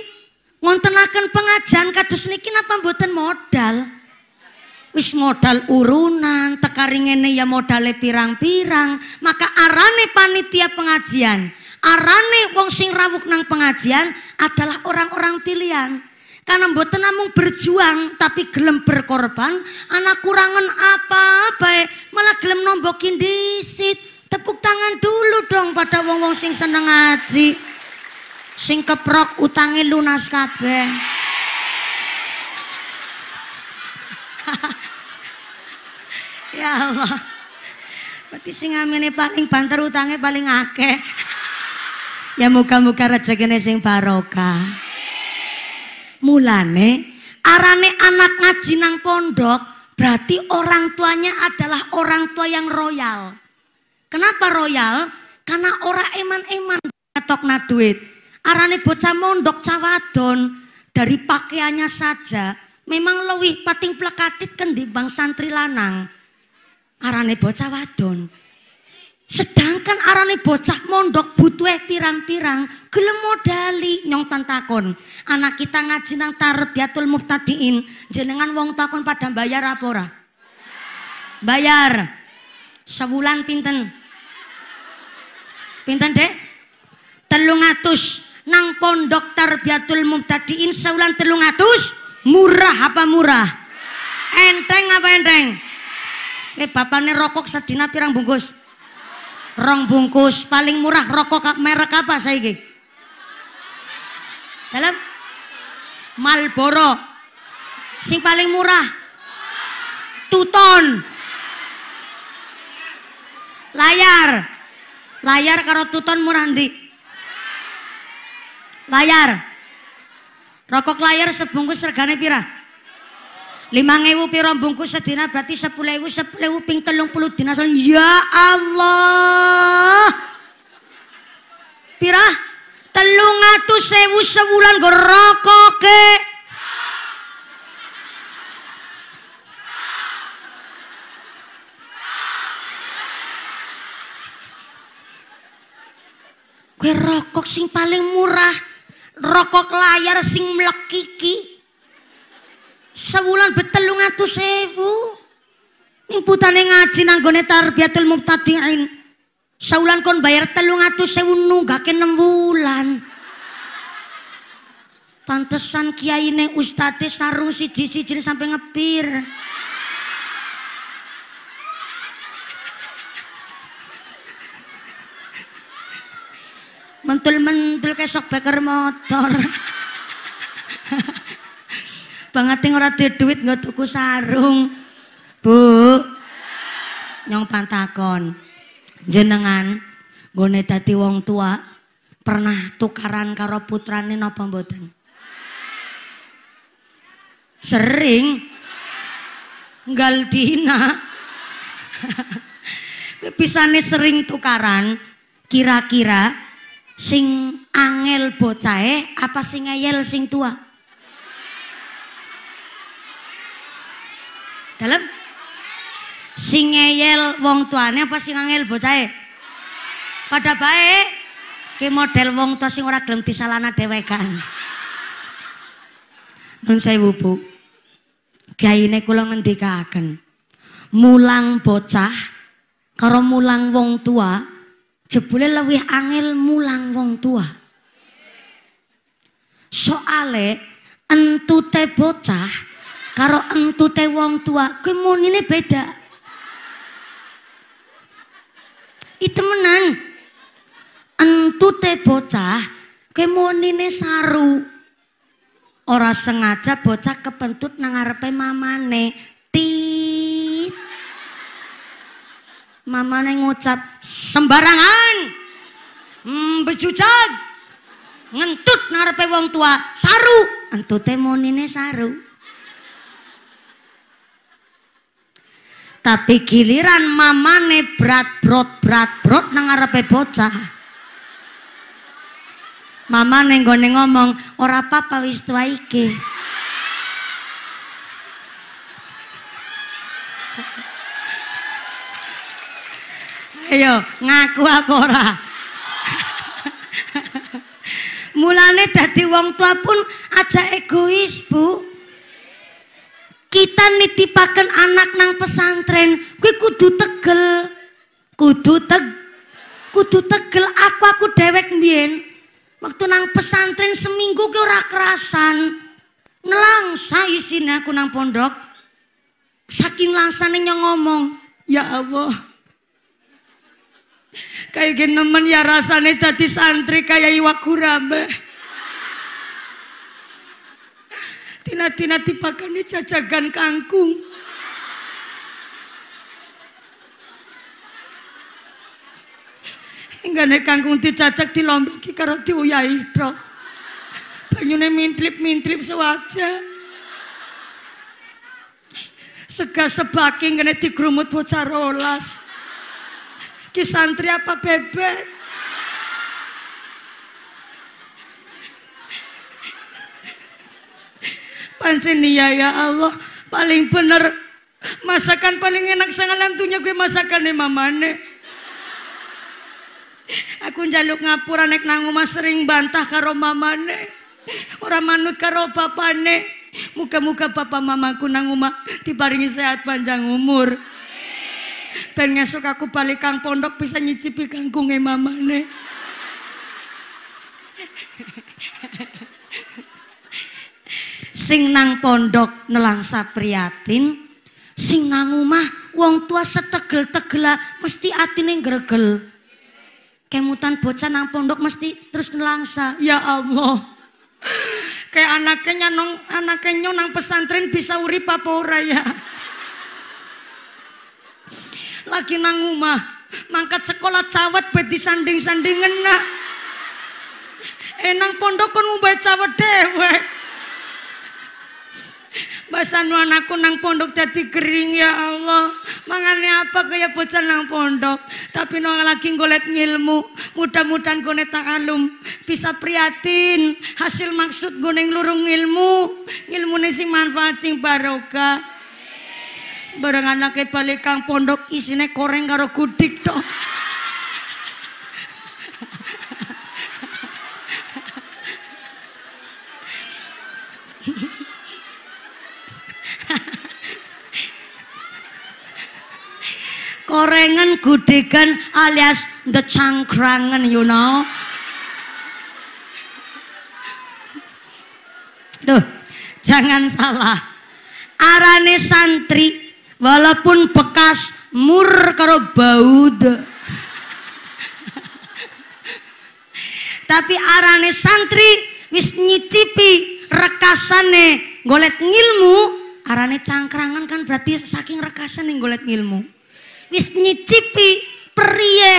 ngontenaken pengajian kados niki napa mboten modal? Wis modal urunan, tekaringene ya modale pirang-pirang, maka arane panitia pengajian, arane wong sing rawuk nang pengajian adalah orang-orang pilihan. Karena mboten namung berjuang tapi gelem berkorban, anak kurangan apa apa, malah gelem nombokin disit. Tepuk tangan dulu dong pada wong-wong sing seneng ngaji. Sing keprok utangi lunas kabeh. [LAUGHS] ya Allah. Berarti sing amene paling banter utangnya paling akeh. [LAUGHS] ya muka-muka rezekine sing barokah. Mulane arane anak ngaji nang pondok berarti orang tuanya adalah orang tua yang royal. Kenapa royal? Karena orang eman-eman na duit. Arane bocah mondok cawadon dari pakaiannya saja memang lebih pating plekatit kendi bang santri lanang. Arane bocah wadon. Sedangkan arane bocah mondok butuh pirang-pirang gelem modali nyong takon. Anak kita ngaji nang tarbiyatul mubtadiin, jenengan wong takon pada bayar apa Bayar. Sebulan pinten? Pinten, Dek? telungatus Nang pondok tarbiyatul mubtadiin sebulan telungatus Murah apa murah? Enteng apa enteng? Eh bapaknya rokok sedina pirang bungkus rong bungkus paling murah rokok merek apa saiki? Dalam Malboro. Sing paling murah Tuton. Layar. Layar karo Tuton murah ndi? Layar. Rokok layar sebungkus regane pirah? Lima ngewu piro bungkus sedina berarti sepuluh ewu sepuluh ewu ping telung puluh dina ya Allah pirah telung atus sewu sewulan gerokok ke Gue rokok sing paling murah, rokok layar sing melekiki. Sebulan betelung atus sewu. Ning putane ngaji nanggone tarbiyatul mubtadiin. sebulan kon bayar telung atus sewu nunggake enam bulan, Pantesan kiai ne ustate sarung siji-sijine sampai ngepir. mentul-mentul kesok beker motor. [LAUGHS] banget yang ora duwe duit nggo tuku sarung. Bu. Nyong pantakon. Jenengan nggone dadi wong tua pernah tukaran karo putrane napa mboten? Sering. Nggal dina. Pisane sering tukaran kira-kira sing angel bocahe apa sing ngeyel sing tua? Dalam sing ngeyel wong tuane apa sing angel bocahe? Pada baik ki model wong tua sing ora gelem disalana dewekan. Nun saya sewu Bu. Gaine kula ngendikaken. Mulang bocah karo mulang wong tua jebule luwih angel mulang wong tua. Soale entute bocah karo entute wong tua kuwi munine beda. I temenan. Entute bocah kuwi munine saru. Ora sengaja bocah kepentut nang ngarepe mamane. Tit. Mamane ngucap sembarangan. Hmm, bejujag. Ngentut ngarepe wong tua, saru. Entute munine saru. Tapi giliran mamane brat brot brat brot nang ngarepe bocah. Mama nenggone ngomong, ora apa-apa wis tua iki. Ayo, ngaku aku ora. Mulane dadi wong tua pun aja egois, Bu kita nitipakan anak nang pesantren gue kudu tegel kudu teg kudu tegel aku aku dewek mbiyen waktu nang pesantren seminggu gue ora kerasan ngelangsa isinya aku nang pondok saking langsane yang ngomong ya Allah kayak nemen ya rasane tadi santri kayak iwak kurabe. Tina-tina tipakane jajagan kangkung. nih kangkung dicacak dilomboki karo diuyahi hidrok. Banyune mintlip-mintlip sewajah. Sega sebaking ngene digrumut bocah rolas. kisantri apa bebek? Pancen iya ya Allah, paling bener. Masakan paling enak sangalan tuh gue masakan nih mamane. Aku njaluk ngapura nek nang omah sering bantah karo mamane. Orang manut karo papane. Muka-muka papa mamaku nang omah diparingi sehat panjang umur. Ben ngesuk aku balik kang pondok bisa nyicipi mama mamane. [LAUGHS] sing nang pondok nelangsa priatin, sing nang omah wong tua setegel-tegela mesti atine gregel. Kemutan bocah nang pondok mesti terus nelangsa. Ya Allah. Kayak anaknya nong anaknya nyong nang pesantren bisa urip apa ora ya. Lagi nang omah, mangkat sekolah cawat beti sanding sandingen nak. Enang eh, pondok kon ngombe cawat dewek. Basan anakku nang pondok jadi kering ya Allah. Mangane apa kaya bocah nang pondok. Tapi nang lagi golet ngilmu. Mudah-mudahan gue alum. Bisa prihatin. Hasil maksud gue lurung lurung ngilmu. Ilmu sing manfaat sing barokah. Barang anaknya balik kang pondok isine koreng karo gudik toh. korengan gudegan alias the cangkrangan you know Duh, jangan salah. Arane santri walaupun bekas mur karo baud. Tapi arane santri wis nyicipi rekasane golet ngilmu, arane cangkrangan kan berarti saking rekasane golet ngilmu wis nyicipi perie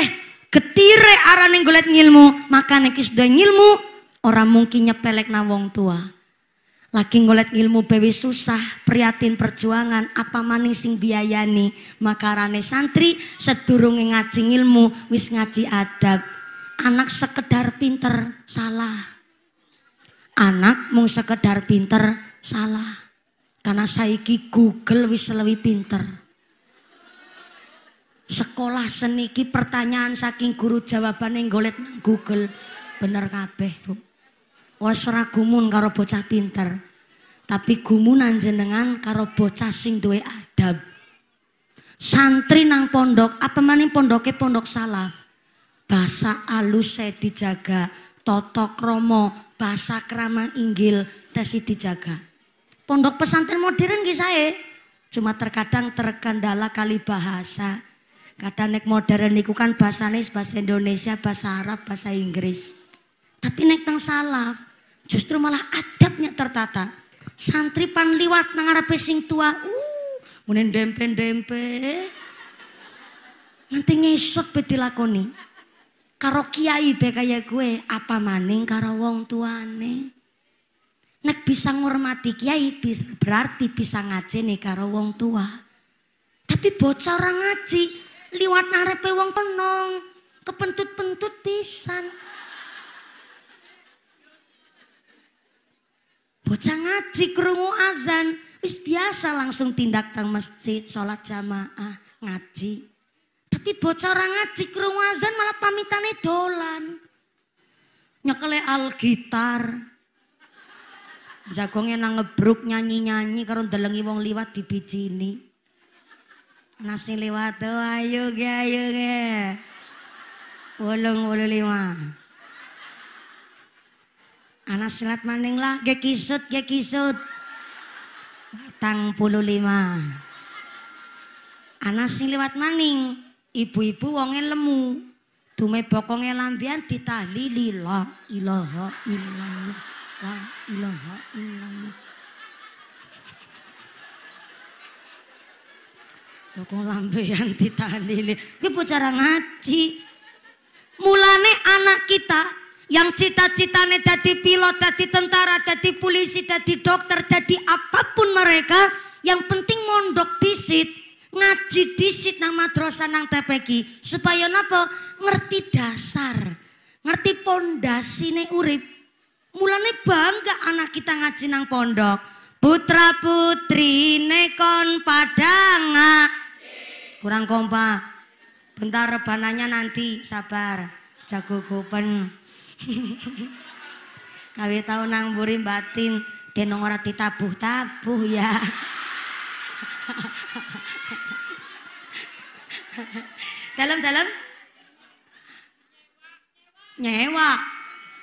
getire arane gulet ngilmu maka neki sudah ngilmu orang mungkin nyepelek na wong tua lagi golek ilmu bewi susah priatin perjuangan apa maning sing biayani maka rane santri sedurunge ngaji ilmu wis ngaji adab anak sekedar pinter salah anak mung sekedar pinter salah karena saiki Google wis lebih pinter sekolah seni ki pertanyaan saking guru yang golet nang Google bener kabeh Bu. Wasra gumun karo bocah pinter. Tapi gumunan jenengan karo bocah sing duwe adab. Santri nang pondok, apa maning pondoknya pondok salaf. Bahasa alus saya dijaga, toto kromo, bahasa kerama inggil tesi dijaga. Pondok pesantren modern ki cuma terkadang terkendala kali bahasa Kadang nek modern niku kan nih, bahasa Indonesia, bahasa Arab, bahasa Inggris. Tapi nek tang salaf justru malah adabnya tertata. Santri pan liwat nang arepe sing tua. Uh, menen dempe-dempe. Nanti ngesot be dilakoni. Karo kiai be kaya gue, apa maning karo wong tuane. Nek bisa ngormati kiai bisa berarti bisa ngaji nih karo wong tua. Tapi bocorang orang ngaji, liwat narepe wong penong, kepentut-pentut pisan. Bocah ngaji krungu azan, wis biasa langsung tindak tang masjid, sholat jamaah, ngaji. Tapi bocah orang ngaji krungu azan malah pamitane dolan. Nyekele al gitar. Jagongnya nang ngebruk nyanyi-nyanyi karun delengi wong liwat di ini Nasi lewat tuh ayo ge ayo ge. Wolong lima. Anak silat maning lah ge kisut ge kisut. Batang puluh lima. Anak sing lewat maning. Ibu-ibu wonge lemu. Dume bokonge lambian ditahlili la ilaha illallah. La ilaha illallah. Ya kok yang ditalili. Ki cara ngaji. Mulane anak kita yang cita-citane jadi pilot, jadi tentara, jadi polisi, jadi dokter, jadi apapun mereka, yang penting mondok disit, ngaji disit nang madrasa nang tepeki. supaya napa ngerti dasar, ngerti pondasi urip. Mulane bangga anak kita ngaji nang pondok. Putra putri nekon padanga kurang kompak, Bentar rebananya nanti, sabar. Jago gopen. [LAUGHS] Kawe tau nang buri batin, denong ora ditabuh-tabuh ya. [LAUGHS] Dalam-dalam? Nyewa.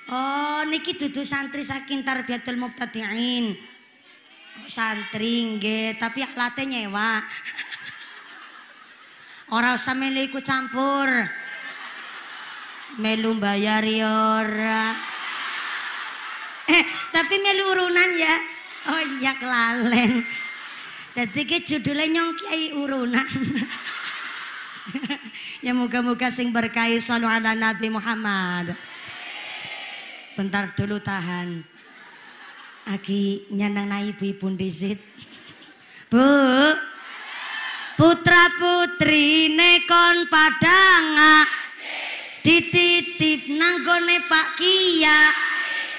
Oh, niki dudu santri saking tarbiyatul mubtadiin. Oh, santri nggih, tapi alatnya nyewa. [LAUGHS] Orang usah milih ikut campur. Melu bayar ya ora. Eh, tapi melu urunan ya. Oh iya kelalen. Jadi ke judulnya nyong kiai urunan. [LAUGHS] ya moga-moga sing berkahi selalu ala Nabi Muhammad. Bentar dulu tahan. Aki nyanang ibu ibu-ibu Bu, putra putrine kon padanga dititip nanggone Pak Kia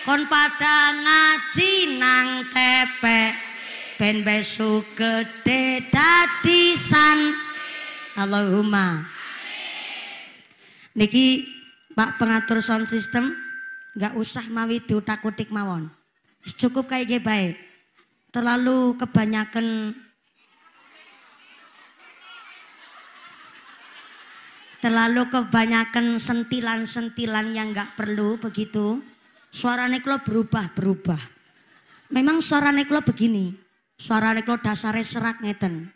kon pada padanga nang tepe ben besuk gede dadi Allahumma niki Pak pengatur sound system nggak usah mawi diutak-utik mawon cukup kayak baik terlalu kebanyakan Terlalu kebanyakan sentilan-sentilan yang nggak perlu begitu. Suara neklo berubah-berubah. Memang suara neklo begini. Suara neklo dasare serak ngeten.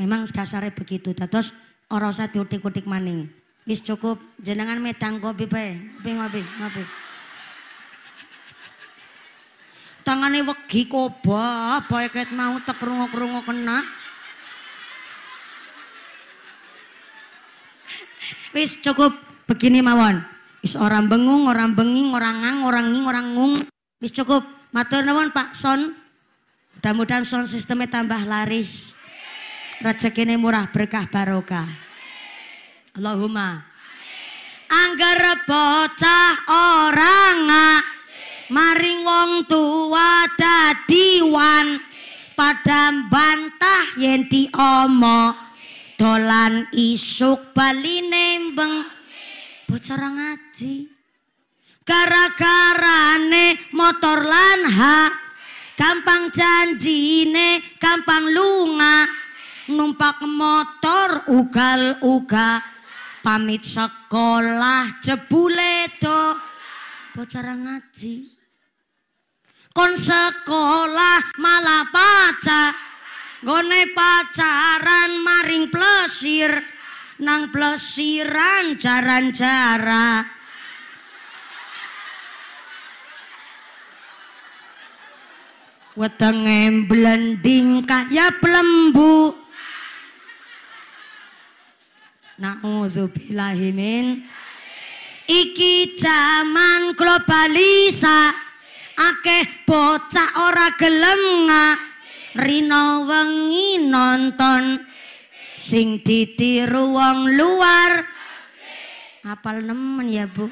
Memang dasare begitu. Terus orang saya diutik-utik maning. Wis cukup jenengan metang kopi pe Kopi ngopi, ngopi. Tangane wegi kobah, bae mau tek kerungo kerungo kena. wis cukup begini mawon wis orang bengung orang benging orang ngang orang nging orang ngung wis cukup matur nuwun Pak Son mudah-mudahan son sistemnya tambah laris rezekinya murah berkah barokah Allahumma Angger bocah orang Mari wong tua dadiwan Padam bantah yen diomo dolan isuk bali nembeng aji, ngaji gara-garane motor lan gampang janjine gampang lunga numpak motor ugal-uga pamit sekolah jebule do bocah ngaji kon sekolah malah pacar Gone pacaran maring plesir nang plesiran jaran-jara. Wetenge blending kaya pelembu Nauzubillahi min iki jaman globalisa akeh bocah ora gelem ngak Rino wengi nonton sing ditiru wong luar apal nemen ya Bu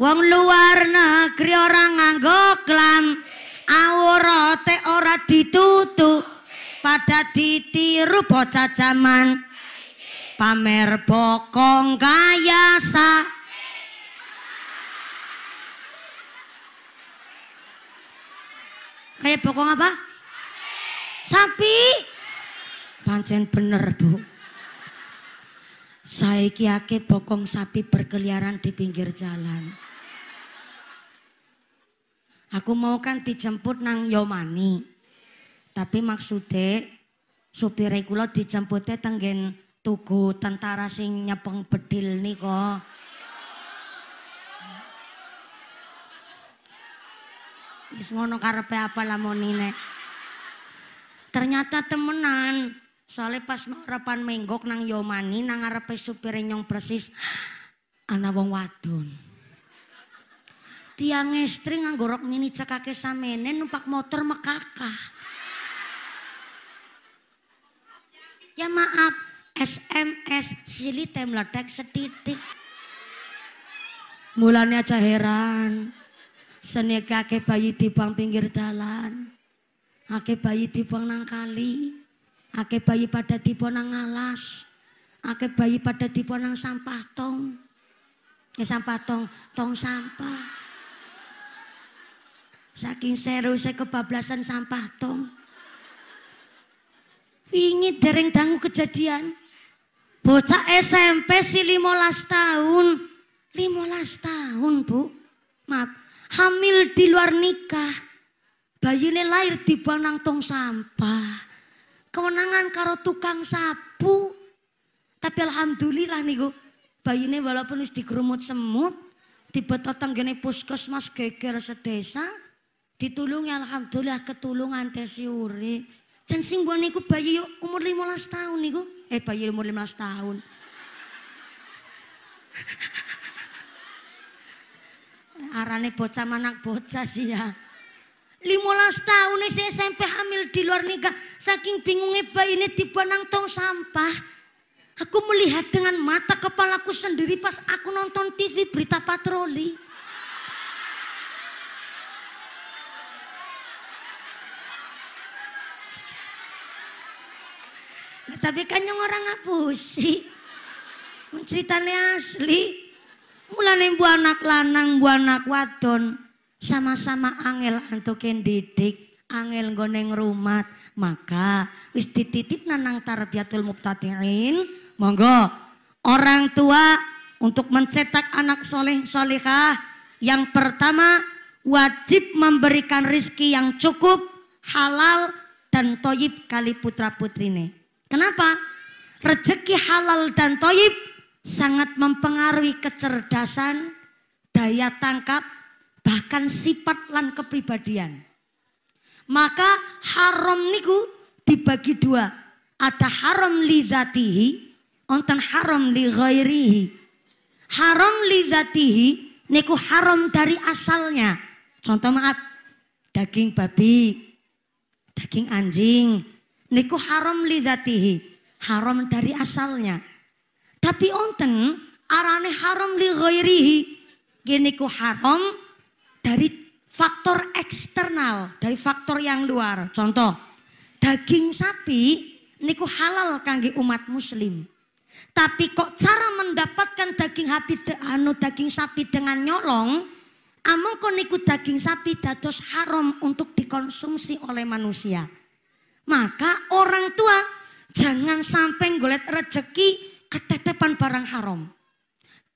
Wong luar negeri orang nganggo klam awrate ora ditutu pada ditiru bocah zaman pamer bokong kaya sa kayak bokong apa Sapi. Pancen bener, Bu. Saiki ake bokong sapi berkeliaran di pinggir jalan. Aku mau kan dijemput nang Yomani. Tapi supir supire kula teh tenggen tugu tentara sing nyepeng bedil nika. Wis ngono karepe apa lamonine. Ternyata temenan. Soalnya pas harapan menggok nang Yomani nang ngarepe supir nyong persis ah, ana wong wadon. Tiang estri nganggorok mini cekake samene numpak motor mekaka. Ya maaf, SMS sili temletek setitik. Mulanya aja heran. Senekake bayi di pinggir jalan. Ake bayi dibuang nang kali. Ake bayi pada dibuang nang alas. Ake bayi pada dibuang nang sampah tong. Ya sampah tong, tong sampah. Saking seru saya kebablasan sampah tong. Pingit dereng dangu kejadian. Bocah SMP si 15 tahun. 15 tahun bu. Maaf, hamil di luar nikah. Bayi ini lahir di nang tong sampah. kemenangan karo tukang sapu. Tapi alhamdulillah nih niku bayi ini walaupun wis digerumut semut, dibetot tenggene puskesmas geger sedesa, ditulungi alhamdulillah ketulungan tesi urip. Jan sing niku bayi umur 15 tahun niku. Eh bayi umur 15 tahun. [LAUGHS] Arane bocah manak bocah sih ya. 15 tahun saya SMP hamil di luar nikah. Saking bingungnya bayi ini tiba nang tong sampah. Aku melihat dengan mata kepalaku sendiri pas aku nonton TV berita patroli. Nah, tapi kan yang orang ngapusi. Menceritanya asli. mulai bu anak lanang, bu anak wadon sama-sama angel antuken didik, angel goneng rumat, maka wis dititip nanang tarbiyatul mubtadiin, monggo orang tua untuk mencetak anak soleh solehah yang pertama wajib memberikan rizki yang cukup, halal dan toyib kali putra putrine. Kenapa? Rezeki halal dan toyib sangat mempengaruhi kecerdasan, daya tangkap, bahkan sifat lan kepribadian. Maka haram niku dibagi dua. Ada haram li dzatihi, onten haram li ghairihi. Haram li dzatihi niku haram dari asalnya. Contoh maaf, daging babi, daging anjing, niku haram li dzatihi, haram dari asalnya. Tapi onten arane haram li ghairihi. Gini ku haram dari faktor eksternal, dari faktor yang luar. Contoh, daging sapi niku halal kangge umat muslim. Tapi kok cara mendapatkan daging sapi anu daging sapi dengan nyolong, kok niku daging sapi dados haram untuk dikonsumsi oleh manusia. Maka orang tua jangan sampai golet rezeki ketetepan barang haram.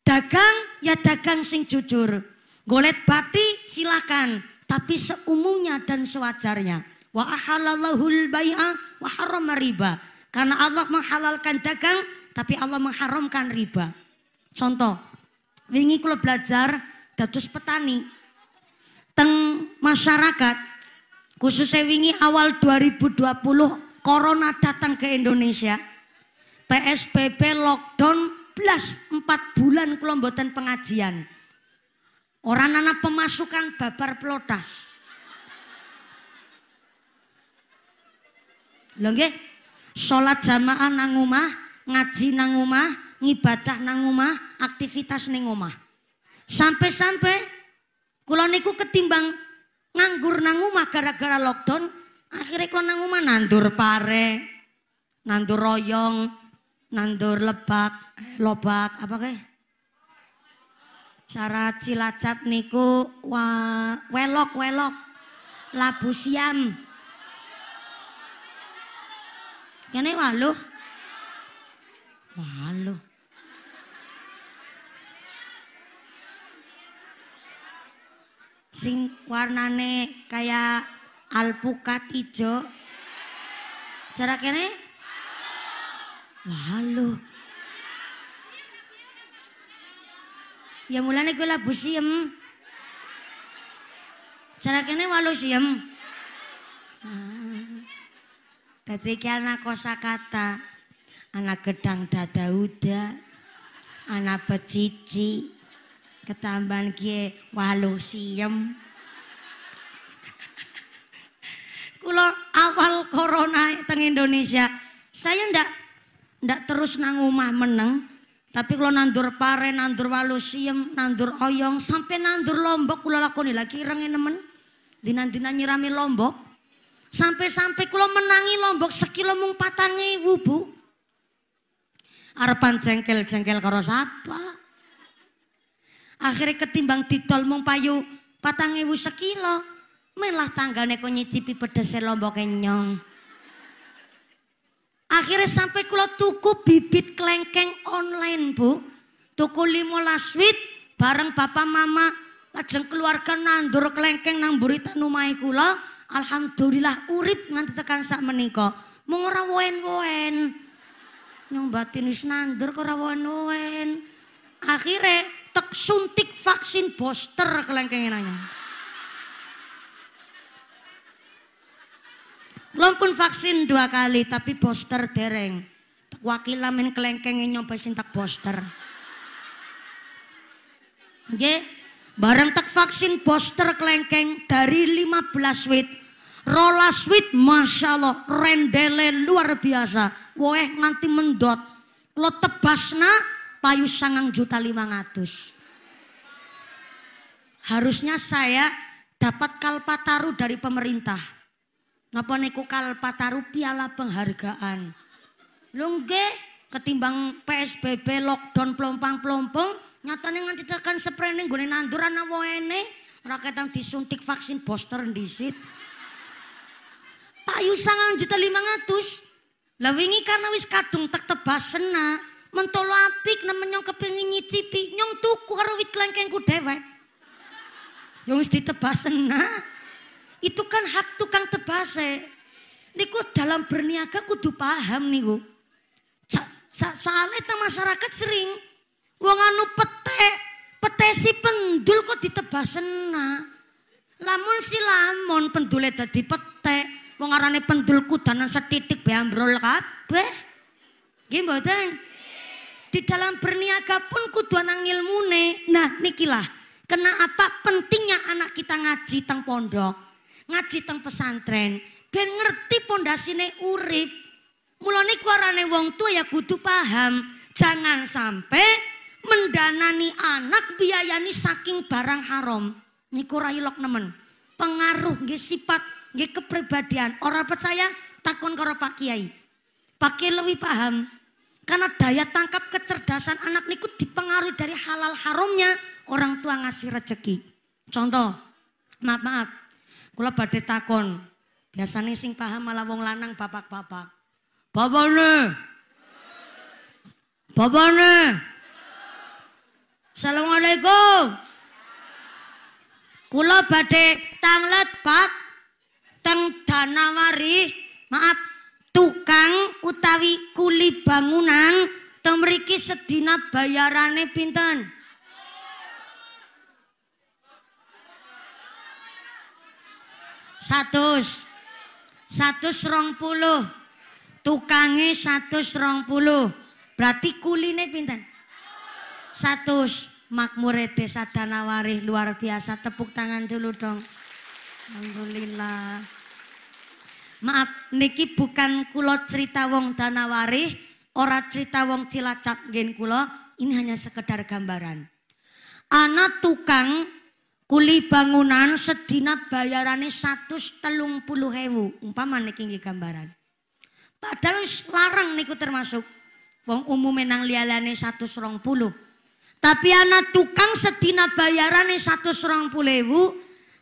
Dagang ya dagang sing jujur. Golet babi silakan, tapi seumumnya dan sewajarnya. Wa ahalallahul bai'a wa haram riba. Karena Allah menghalalkan dagang, tapi Allah mengharamkan riba. Contoh, wingi kula belajar dados petani. Teng masyarakat khususnya wingi awal 2020 corona datang ke Indonesia. PSBB lockdown plus 4 bulan kula mboten pengajian. Orang anak pemasukan babar pelotas. Lengke? Sholat jamaah nang omah, ngaji nang omah, ngibadah nang omah, aktivitas nang omah. Sampai-sampai kalau niku ketimbang nganggur nang omah gara-gara lockdown, akhirnya kalau nang omah nandur pare, nandur royong, nandur lebak, eh, lobak, apa kayak Cara Cilacap niku welok-welok. Labu Siam. Kene walu, walu, Sing warnane kayak alpukat ijo. Cara kene? walu. Ya mulane kowe labu siem. Cara kene walu siem. Ah, dadi anak kosakata. Anak gedang dada uda. Anak pecici Ketambahan kie walu siem. [LAUGHS] Kula awal corona teng Indonesia, saya ndak ndak terus nang omah meneng, tapi kalau nandur pare, nandur walusiem, nandur oyong, sampai nandur lombok kula lakoni lagi irenge nemen. dinan nyirami lombok. Sampai-sampai kula menangi lombok sekilo mung patange wubu. arpan cengkel cengkel karo sapa. Akhirnya ketimbang titol mung payu patange wu sekilo. Melah tanggane kok nyicipi pedese lombok kenyong. Akhirnya sampai kalau tuku bibit kelengkeng online bu. Tuku limolas wit bareng bapak mama. Lajeng keluarga nandur kelengkeng nang burita numai kula. Alhamdulillah urip nganti tekan sak menika. Mung ora woen-woen. Nyombatin is nandur kok ora woen-woen. Akhirnya tek suntik vaksin booster kelengkengin nanya. Rom pun vaksin dua kali tapi poster dereng. Wakilamin wakil lamin kelengkengin nyoba sintak poster. Oke, bareng tak vaksin poster kelengkeng dari 15 wit. rola suite, Masya Allah rendele luar biasa. Woeh nanti mendot. Lo tebasna payu sangang juta lima ratus. Harusnya saya dapat kalpataru dari pemerintah Napa niku kalpata piala penghargaan. Lungge ketimbang PSBB lockdown pelompang-pelompong nyatane nganti tekan sprene gue nanduran awene rakyat ketang disuntik vaksin booster disit. Payu lima ratus lawingi karena wis kadung tebas sena. mentolo apik nemen nyong kepingin nyicipi, nyong tuku karo wit klengkengku dewek. Yang wis ditebasena itu kan hak tukang tebase. Niku dalam berniaga kudu paham niku. Soalnya -sa masyarakat sering wong anu pete, pete si pendul kok ditebasena. Lamun si lamun pendule dadi pete, wong arane pendul kudanan setitik beambrol kabeh. Nggih mboten? Di dalam berniaga pun kudu ana mune. Nah, nikilah kena apa pentingnya anak kita ngaji teng pondok ngaji teng pesantren ben ngerti pondasine urip. Mulane kuarane wong tua ya kudu paham, jangan sampai mendanani anak biayani saking barang haram. Niku ra nemen. Pengaruh nggih sifat nggih kepribadian. Ora percaya takon karo Pak Kiai. pakai lebih paham. Karena daya tangkap kecerdasan anak niku dipengaruhi dari halal haramnya orang tua ngasih rezeki. Contoh, maaf maaf, Kula badhe takon. Biasane sing paham malah wong lanang bapak-bapak. Bapakne. Bapakne. Assalamualaikum. Kula badhe tanglet Pak teng Danawari, maaf tukang utawi kuli bangunan teng mriki sedina bayarane pinten? Satu, satu rong puluh tukangnya satu rong puluh berarti kuline pinten Satu makmurete desa Danawari luar biasa tepuk tangan dulu dong Alhamdulillah maaf niki bukan kulo cerita wong Danawari ora cerita wong Cilacap gen kulo ini hanya sekedar gambaran anak tukang Kuli bangunan sedina bayarannya satu telung puluh hewu. Umpama ini gambaran. Padahal larang niku termasuk. Wong umum nang lialane satu serong puluh. Tapi anak tukang sedina bayarannya satu serong puluh hewu.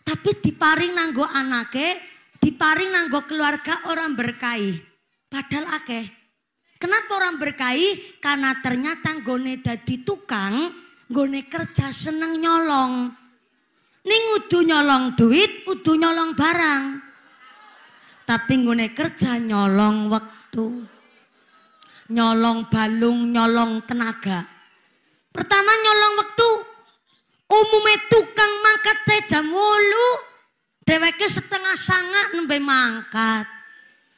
Tapi diparing nanggo anake, diparing nanggo keluarga orang berkai. Padahal akeh. Kenapa orang berkai? Karena ternyata gone dadi tukang, gone kerja seneng nyolong. Ning udu nyolong duit, udu nyolong barang. Tapi ngune kerja nyolong waktu. Nyolong balung, nyolong tenaga. Pertama nyolong waktu. Umume tukang mangkat teh jam 8. Dheweke setengah sangat nembe mangkat.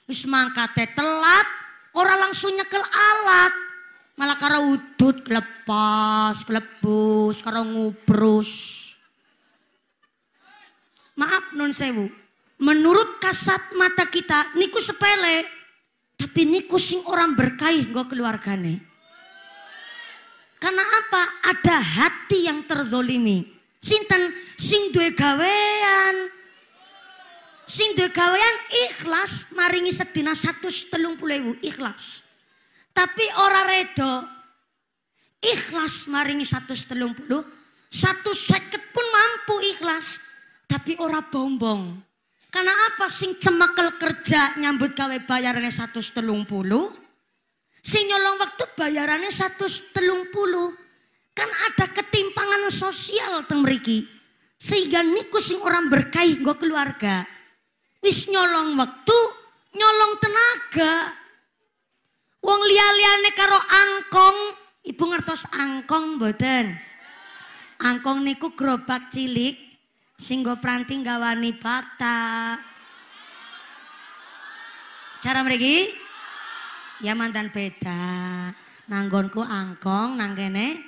Wis telat, orang langsung nyekel alat. Malah karo udut kelepas, kelebus, karo ngubrus maaf non sewu. Menurut kasat mata kita niku sepele. Tapi niku sing orang berkaih gue keluargane. Karena apa? Ada hati yang terzolimi. Sinten sing duwe gawean. Sing duwe gawean ikhlas maringi sedina satu telung pulewu ikhlas. Tapi ora redo ikhlas maringi satu telung puluh. Satu seket pun mampu ikhlas tapi ora bombong. Karena apa sing cemekel kerja nyambut gawe bayarannya satu puluh, sing nyolong waktu bayarannya satu puluh, Kan ada ketimpangan sosial teng mriki. Sehingga niku sing orang berkai gue keluarga. Wis nyolong waktu, nyolong tenaga. Wong lial liane karo angkong, ibu ngertos angkong boten. Angkong niku gerobak cilik Singgo pranti gawani pata, Cara mereka? Ya mantan beda. Nanggonku angkong nanggene.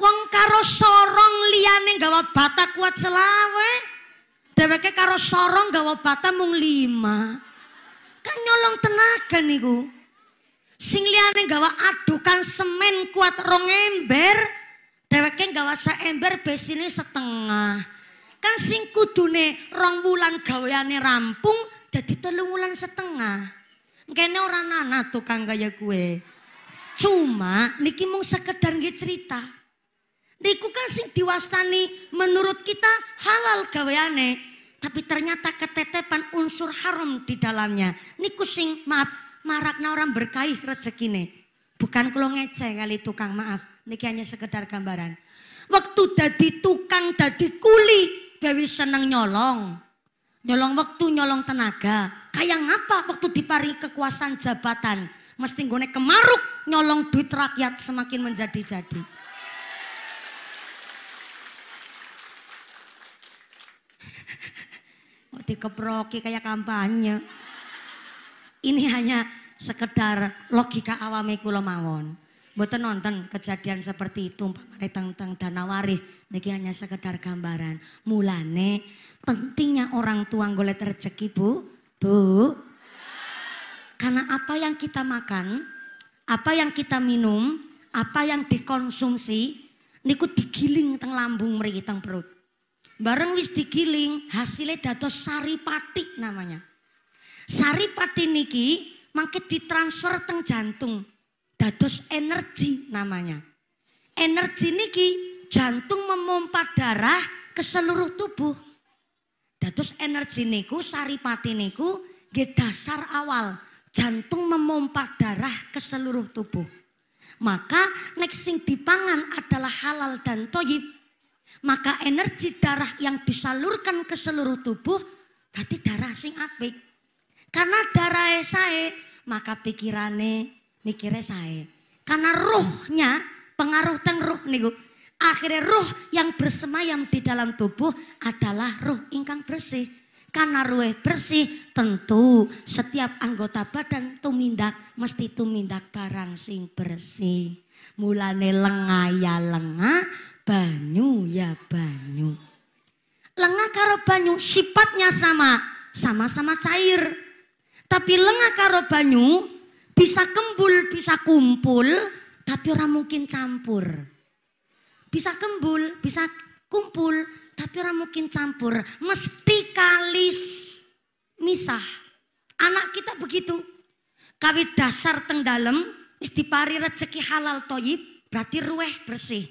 wang Wong karo sorong liane gawa bata kuat selawe. Deweke karo sorong gawa bata mung lima. Kan nyolong tenaga niku. Sing liane gawa adukan semen kuat rong ember. Deweke gawa seember besine setengah. Kan sing kudune rong wulan gaweane rampung jadi telung wulan setengah. Engkene ora nana tukang gaya kue. Cuma niki mung sekedar nggih cerita. Niku kan sing diwastani menurut kita halal gaweane, tapi ternyata ketetepan unsur haram di dalamnya. Niku sing maaf marakna orang berkaih rezekine. Bukan kalau ngece kali tukang maaf. Niki hanya sekedar gambaran. Waktu dadi tukang, dadi kuli, Dewi seneng nyolong. Nyolong waktu, nyolong tenaga. Kayak ngapa waktu dipari kekuasaan jabatan. Mesti gue kemaruk nyolong duit rakyat semakin menjadi-jadi. Mau [LAUGHS] dikeproki kayak kampanye. Ini hanya sekedar logika awamiku kula mawon. Mboten nonton kejadian seperti itu umpamane tentang dana waris niki hanya sekedar gambaran. Mulane pentingnya orang tua boleh rezeki Bu. Bu. Karena apa yang kita makan, apa yang kita minum, apa yang dikonsumsi niku digiling teng lambung mereka teng perut. Bareng wis digiling hasilnya dados saripati namanya. Sari Saripati niki mangke ditransfer teng jantung dados energi namanya. Energi niki jantung memompa darah ke seluruh tubuh. Dados energi niku saripati niku nggih dasar awal jantung memompa darah ke seluruh tubuh. Maka nek sing dipangan adalah halal dan toyib. Maka energi darah yang disalurkan ke seluruh tubuh berarti darah sing apik. Karena darah saya maka pikirane, mikirnya saya. Karena ruhnya, pengaruh teng ruh nih, Akhirnya ruh yang bersemayam di dalam tubuh adalah ruh ingkang bersih. Karena ruh bersih tentu setiap anggota badan tumindak mesti tumindak barang sing bersih. Mulane lengah ya lengah, banyu ya banyu. Lengah karo banyu sifatnya sama, sama-sama cair. Tapi lengah karo banyu bisa kembul, bisa kumpul, tapi orang mungkin campur. Bisa kembul, bisa kumpul, tapi orang mungkin campur. Mesti kalis misah. Anak kita begitu. Kawit dasar teng dalem, wis rezeki halal toyib, berarti ruweh bersih.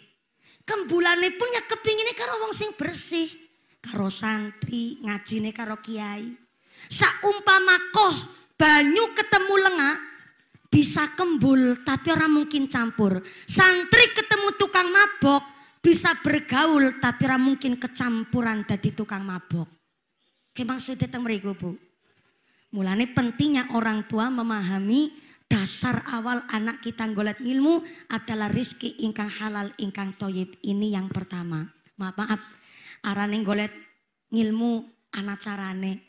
Kembulane pun ya kepinginnya karo wong sing bersih. Karo santri, ngajine karo kiai. Saumpama koh banyu ketemu lengah, bisa kembul tapi orang mungkin campur. Santri ketemu tukang mabok bisa bergaul tapi orang mungkin kecampuran dari tukang mabok. Oke maksudnya temeriku bu. Mulane pentingnya orang tua memahami dasar awal anak kita golet ilmu adalah rizki ingkang halal ingkang toyib. Ini yang pertama. Maaf maaf. Arane golet ilmu anak carane.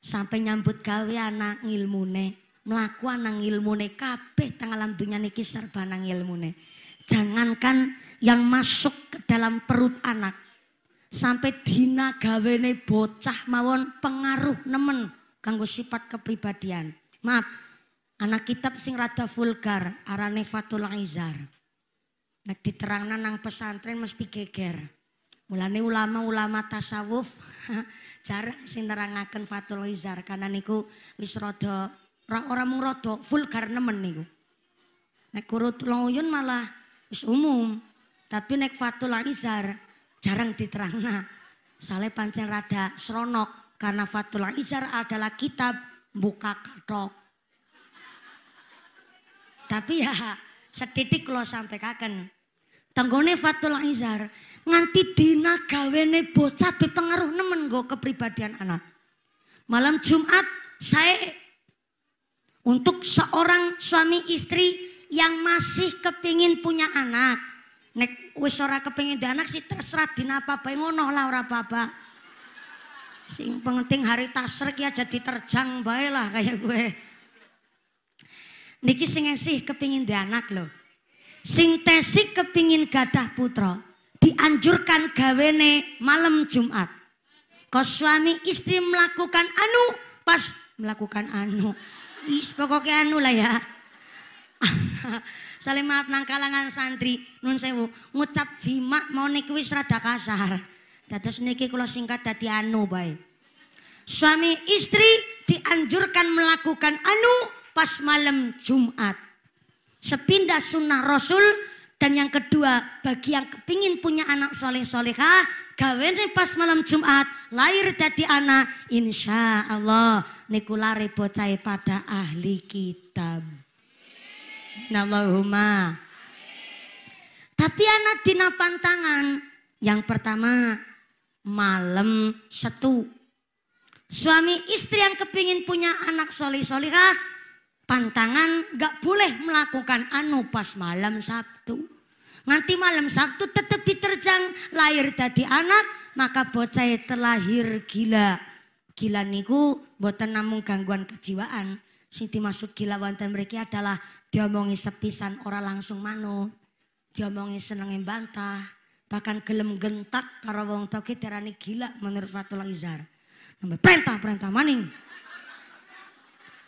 Sampai nyambut gawe anak ne melakukan nang ne kabeh tang alam dunia niki serba nang ne. Jangankan yang masuk ke dalam perut anak sampai dina gawene bocah mawon pengaruh nemen kanggo sifat kepribadian. Maaf, anak kitab sing rada vulgar arane Fatul Izar. Nek diterangna nang pesantren mesti geger. Mulane ulama-ulama tasawuf [LAUGHS] jarang sing nerangaken Fatul Izar karena niku wis rada Orang-orang mung full vulgar nemen niku. Nek kurut loyun malah wis umum. Tapi nek Fatul Aizar jarang diterangna. Sale pancen rada seronok karena Fatul Aizar adalah kitab buka katok. Tapi ya setitik lo sampai kaken. Tenggone Fatul Aizar nganti dina gawene bocah bepengaruh nemen go kepribadian anak. Malam Jumat saya untuk seorang suami istri yang masih kepingin punya anak. Nek wis ora kepingin anak sih terserah dinapa bae ngono lah ora apa-apa. Sing penting hari tasrek ya jadi terjang bae lah kayak gue. Niki sing sih kepingin di anak loh. Sing tesik kepingin gadah putra dianjurkan gawene malam Jumat. Kau suami istri melakukan anu pas melakukan anu. Is pokoknya anu lah ya. [LAUGHS] Saling maaf nang kalangan santri nun sewu ngucap jimak mau niki wis rada kasar. Dados niki kula singkat dadi anu bae. Suami istri dianjurkan melakukan anu pas malam Jumat. Sepindah sunnah Rasul dan yang kedua, bagi yang kepingin punya anak soleh solehah, gawe pas malam Jumat, lahir dadi anak, insya Allah niku lare bocahe pada ahli kitab. Allahumma. Tapi anak dina pantangan yang pertama malam setu. Suami istri yang kepingin punya anak soli solihah pantangan gak boleh melakukan anu pas malam Sabtu. Nanti malam Sabtu tetap diterjang lahir dari anak maka bocah terlahir gila. Gila niku buatan namung gangguan kejiwaan, sing dimaksud gila wonten mereka adalah diomongi sepisan orang langsung manu. diomongi senenge bantah, bahkan gelem gentak karo wong toki terani gila menurut Fatullah Izar. Nambah perintah-perintah maning.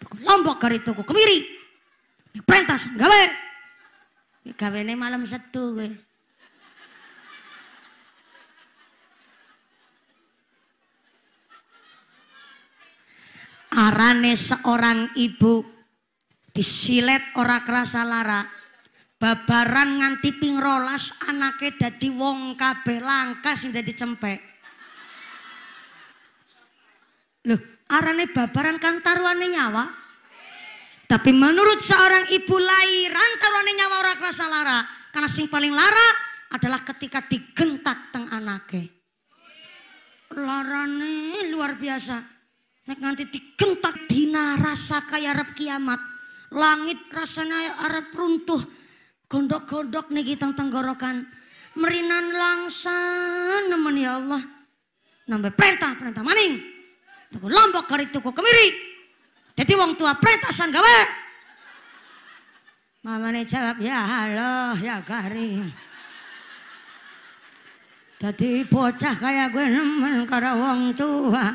Tuku lombok kari tuku kemiri. Perintah gawe. ini malam setu gue. arane seorang ibu disilet ora kerasa lara babaran nganti ping rolas anake dadi wong kabeh langka sing dadi cempek loh arane babaran kang taruhane nyawa tapi menurut seorang ibu lahiran taruhane nyawa ora kerasa lara karena sing paling lara adalah ketika digentak teng anake larane luar biasa Nek nganti digentak dina rasa kayak Arab kiamat. Langit rasanya Arab runtuh. Gondok-gondok nih kita tenggorokan. Merinan langsan nemen ya Allah. Nambah perintah-perintah maning. Tuku lombok kari tuku kemiri. Jadi wong tua perintah sang gawe. nih jawab ya halo ya karim. Jadi bocah kayak gue nemen karo wong tua.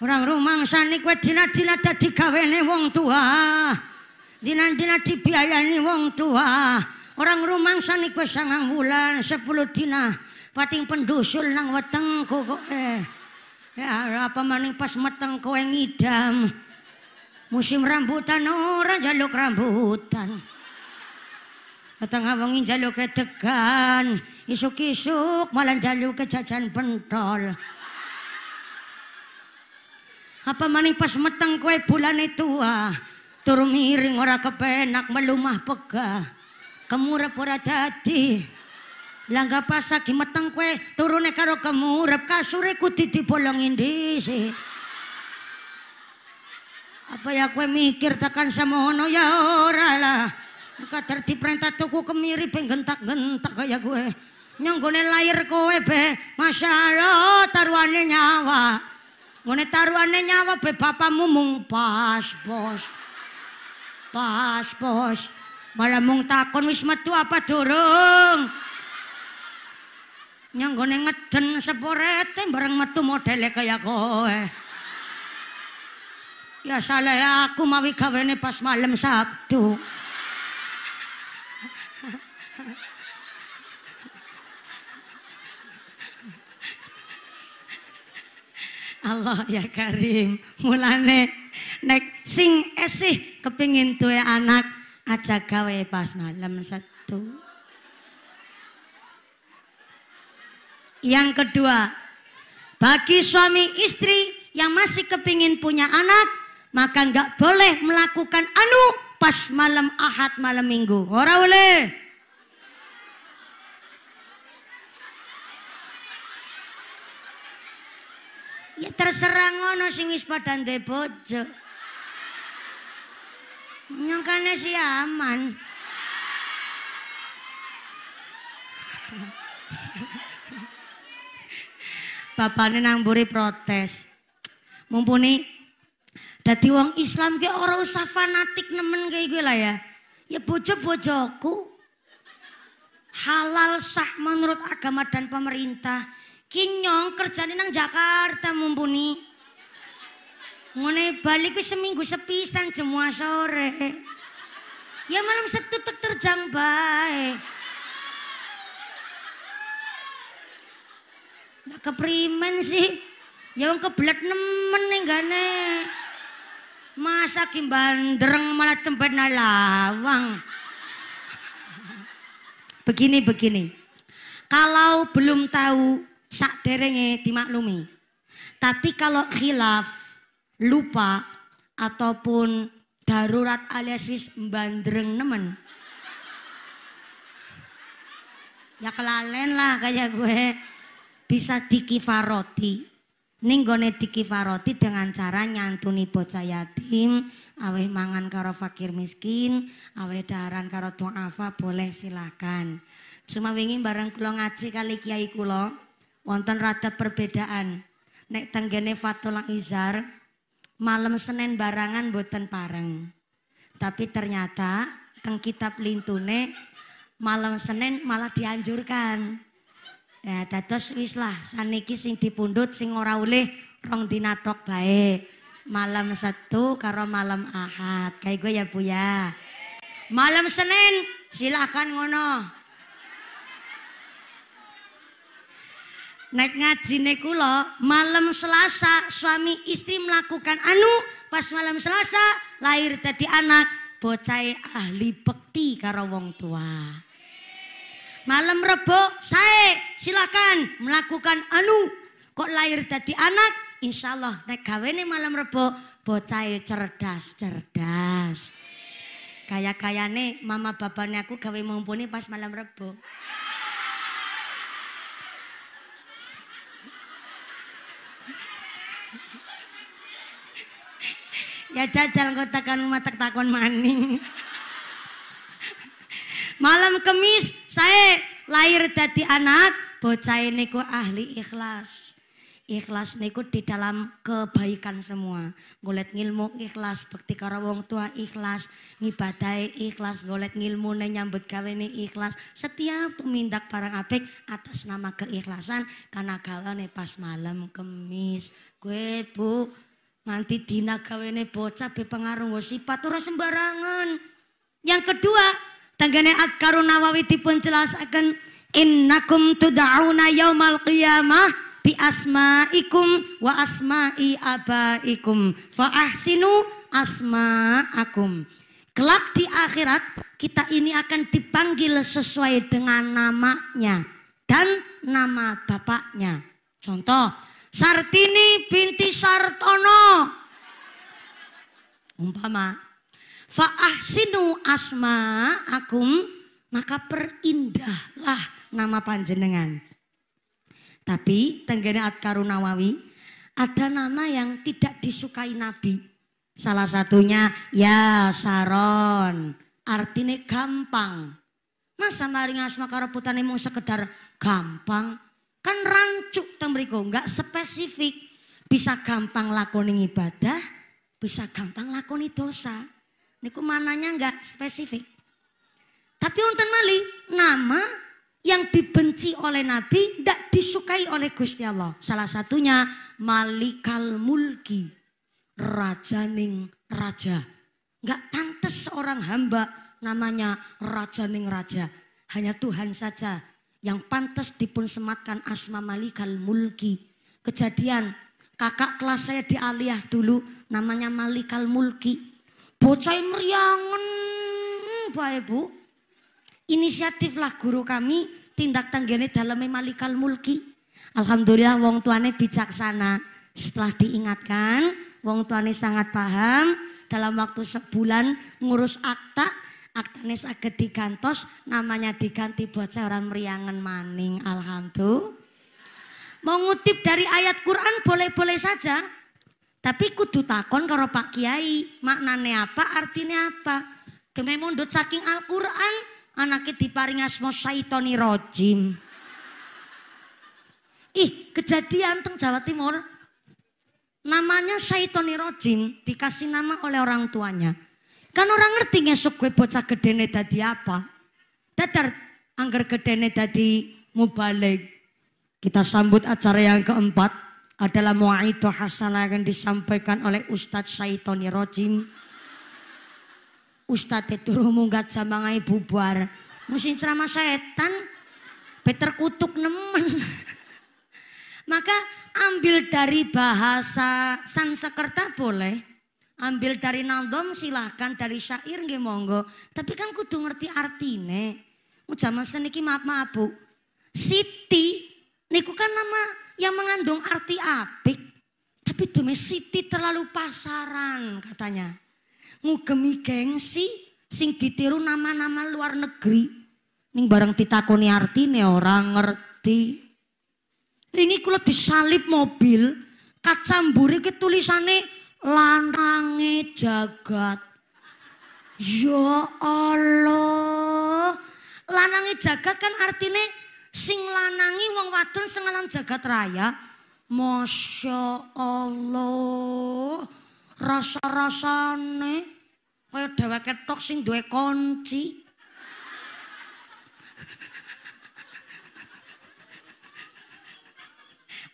Orang rumangsani kowe dina-dina dadi gawene wong tua. Dina-dina dibiayani wong tua. Orang rumangsani kowe sangang bulan sepuluh dina pating pendusul nang weteng kok eh. Ya apa maning pas meteng kowe ngidam. Musim rambutan orang jaluk rambutan. Atang awangin jaluk tegan, isuk-isuk malan jaluk kejajan pentol. Apa maning pas meteng kue bulane tua. Ah? Tur miring ora kepenak melumah pega. Kemurep ora dadi. Langga pasagi meteng kue turune karo kemurep kasure titi dibolongin dhisik. Apa ya kue mikir tekan semono ya ora lah. Kadar perintah tuku kemiri penggentak gentak-gentak kaya gue, nyonggone lahir kowe be Allah taruhane nyawa. Ngone taruhane nyawa be bapakmu mung pas bos. Pas Malah mung takon wis metu apa durung. Nyanggone ngeden seporete bareng metu modele kaya kowe. Ya saleh aku mawi gawene pas malam Sabtu. Allah ya Karim. Mulane nek sing esih kepingin duwe anak aja gawe pas malam satu. Yang kedua, bagi suami istri yang masih kepingin punya anak, maka nggak boleh melakukan anu pas malam ahad malam minggu. Ora boleh. Ya terserah ngono sing wis padha ndek bojo. Nyongkane si aman. Bapakne nang mburi protes. Mumpuni dadi wong Islam ki ora usah fanatik nemen kaya gue lah ya. Ya bojo-bojoku halal sah menurut agama dan pemerintah Kinyong di nang Jakarta mumpuni. Ngene balik ke seminggu sepisan jemua sore. Ya malam satu tak terjang bae. Lah keprimen sih. Ya wong kebelet nemen gak gane. Masa ki malah cempet lawang. Begini begini. Kalau belum tahu sak derenge dimaklumi. Tapi kalau khilaf, lupa ataupun darurat alias wis bandreng nemen. Ya kelalen lah kayak gue bisa dikifaroti. Ninggone dikifaroti dengan cara nyantuni bocah yatim, aweh mangan karo fakir miskin, aweh daharan karo tuafa boleh silakan. Cuma wingi bareng kula ngaji kali kiai kula, wonten rada perbedaan. Nek tenggene Fatulang Izar, malam Senin barangan boten pareng. Tapi ternyata teng kitab lintune malam Senin malah dianjurkan. Ya, dados wis lah saniki sing dipundhut sing ora oleh rong dina tok bae. Malam satu karo malam Ahad. Kayak gue ya Bu ya. Malam Senin silahkan ngono. Nek ngaji nekulo malam Selasa suami istri melakukan anu pas malam Selasa lahir tadi anak bocah ahli bekti karo wong tua. Malam Rebo saya silakan melakukan anu kok lahir tadi anak insya Allah nek kawene malam Rebo bocah cerdas cerdas. kayak kayak kayane mama bapaknya aku gawe mumpuni pas malam Rebo. Ya jajal kau takkan tak takon maning. Malam kemis saya lahir dari anak bocah ku ahli ikhlas. Ikhlas niku di dalam kebaikan semua. Golek ngilmu ikhlas, bekti karo wong tua ikhlas, ngibadai ikhlas, golek ngilmu nyambut gawe ikhlas. Setiap tumindak barang apik atas nama keikhlasan karena nih pas malam kemis. Gue bu Nganti dina gawene bocah be pengaruh sifat ora sembarangan. Yang kedua, tanggane Adkarun Nawawi dipun jelasaken innakum tud'auna yaumal qiyamah bi asma'ikum wa asma'i abaikum fa ahsinu asma'akum. Kelak di akhirat kita ini akan dipanggil sesuai dengan namanya dan nama bapaknya. Contoh, Sartini binti Sartono. Umpama. Fa'ahsinu asma akum maka perindahlah nama panjenengan. Tapi tenggene Atkarunawawi Karunawawi ada nama yang tidak disukai Nabi. Salah satunya ya Saron. Artinya gampang. Masa maring asma karo putane mung sekedar gampang Kan rancuk teng nggak spesifik. Bisa gampang lakoni ibadah, bisa gampang lakoni dosa. Niku mananya enggak spesifik. Tapi untuk mali nama yang dibenci oleh Nabi tidak disukai oleh Gusti Allah. Salah satunya Malikal Mulki, Rajaning Raja. Enggak pantas seorang hamba namanya raja Rajaning Raja. Hanya Tuhan saja yang pantas dipun sematkan asma malikal mulki. Kejadian kakak kelas saya di aliyah dulu namanya malikal mulki. Bocah meriangan, Pak Ibu. Inisiatiflah guru kami tindak tanggane dalam malikal mulki. Alhamdulillah wong tuane bijaksana. Setelah diingatkan, wong tuane sangat paham dalam waktu sebulan ngurus akta aktane saged digantos namanya diganti bocah orang meriangan maning alhamdulillah mengutip dari ayat Quran boleh-boleh saja tapi kudu takon karo Pak Kiai maknane apa artinya apa demi mundut saking Al-Quran anaknya diparing asmo syaitoni rojim ih kejadian teng Jawa Timur namanya syaitoni rojim dikasih nama oleh orang tuanya Kan orang ngerti ngesuk gue bocah gedene tadi apa. Dadar angger gedene tadi mubalik. Kita sambut acara yang keempat adalah muaito hasanah yang disampaikan oleh Ustadz Saitoni Rojim. Ustadz itu munggat jamangai bubar. Musim ceramah setan, Peter kutuk nemen. [LAUGHS] Maka ambil dari bahasa Sansekerta boleh, Ambil dari nandom silahkan, dari syair nggih monggo. Tapi kan kudu ngerti artine. Zaman seniki maaf-maaf Bu. Siti niku kan nama yang mengandung arti apik. Tapi demi Siti terlalu pasaran katanya. Ngugemi gengsi sing ditiru nama-nama luar negeri. Ning bareng ditakoni artine orang ngerti. Ringi kula disalip mobil, kacambure ke tulisane lanange jagat. Ya Allah. Lanange jagat kan artinya sing lanangi wong wadon sing alam jagat raya. Masya Allah. Rasa-rasane kaya dheweke tok sing duwe kunci.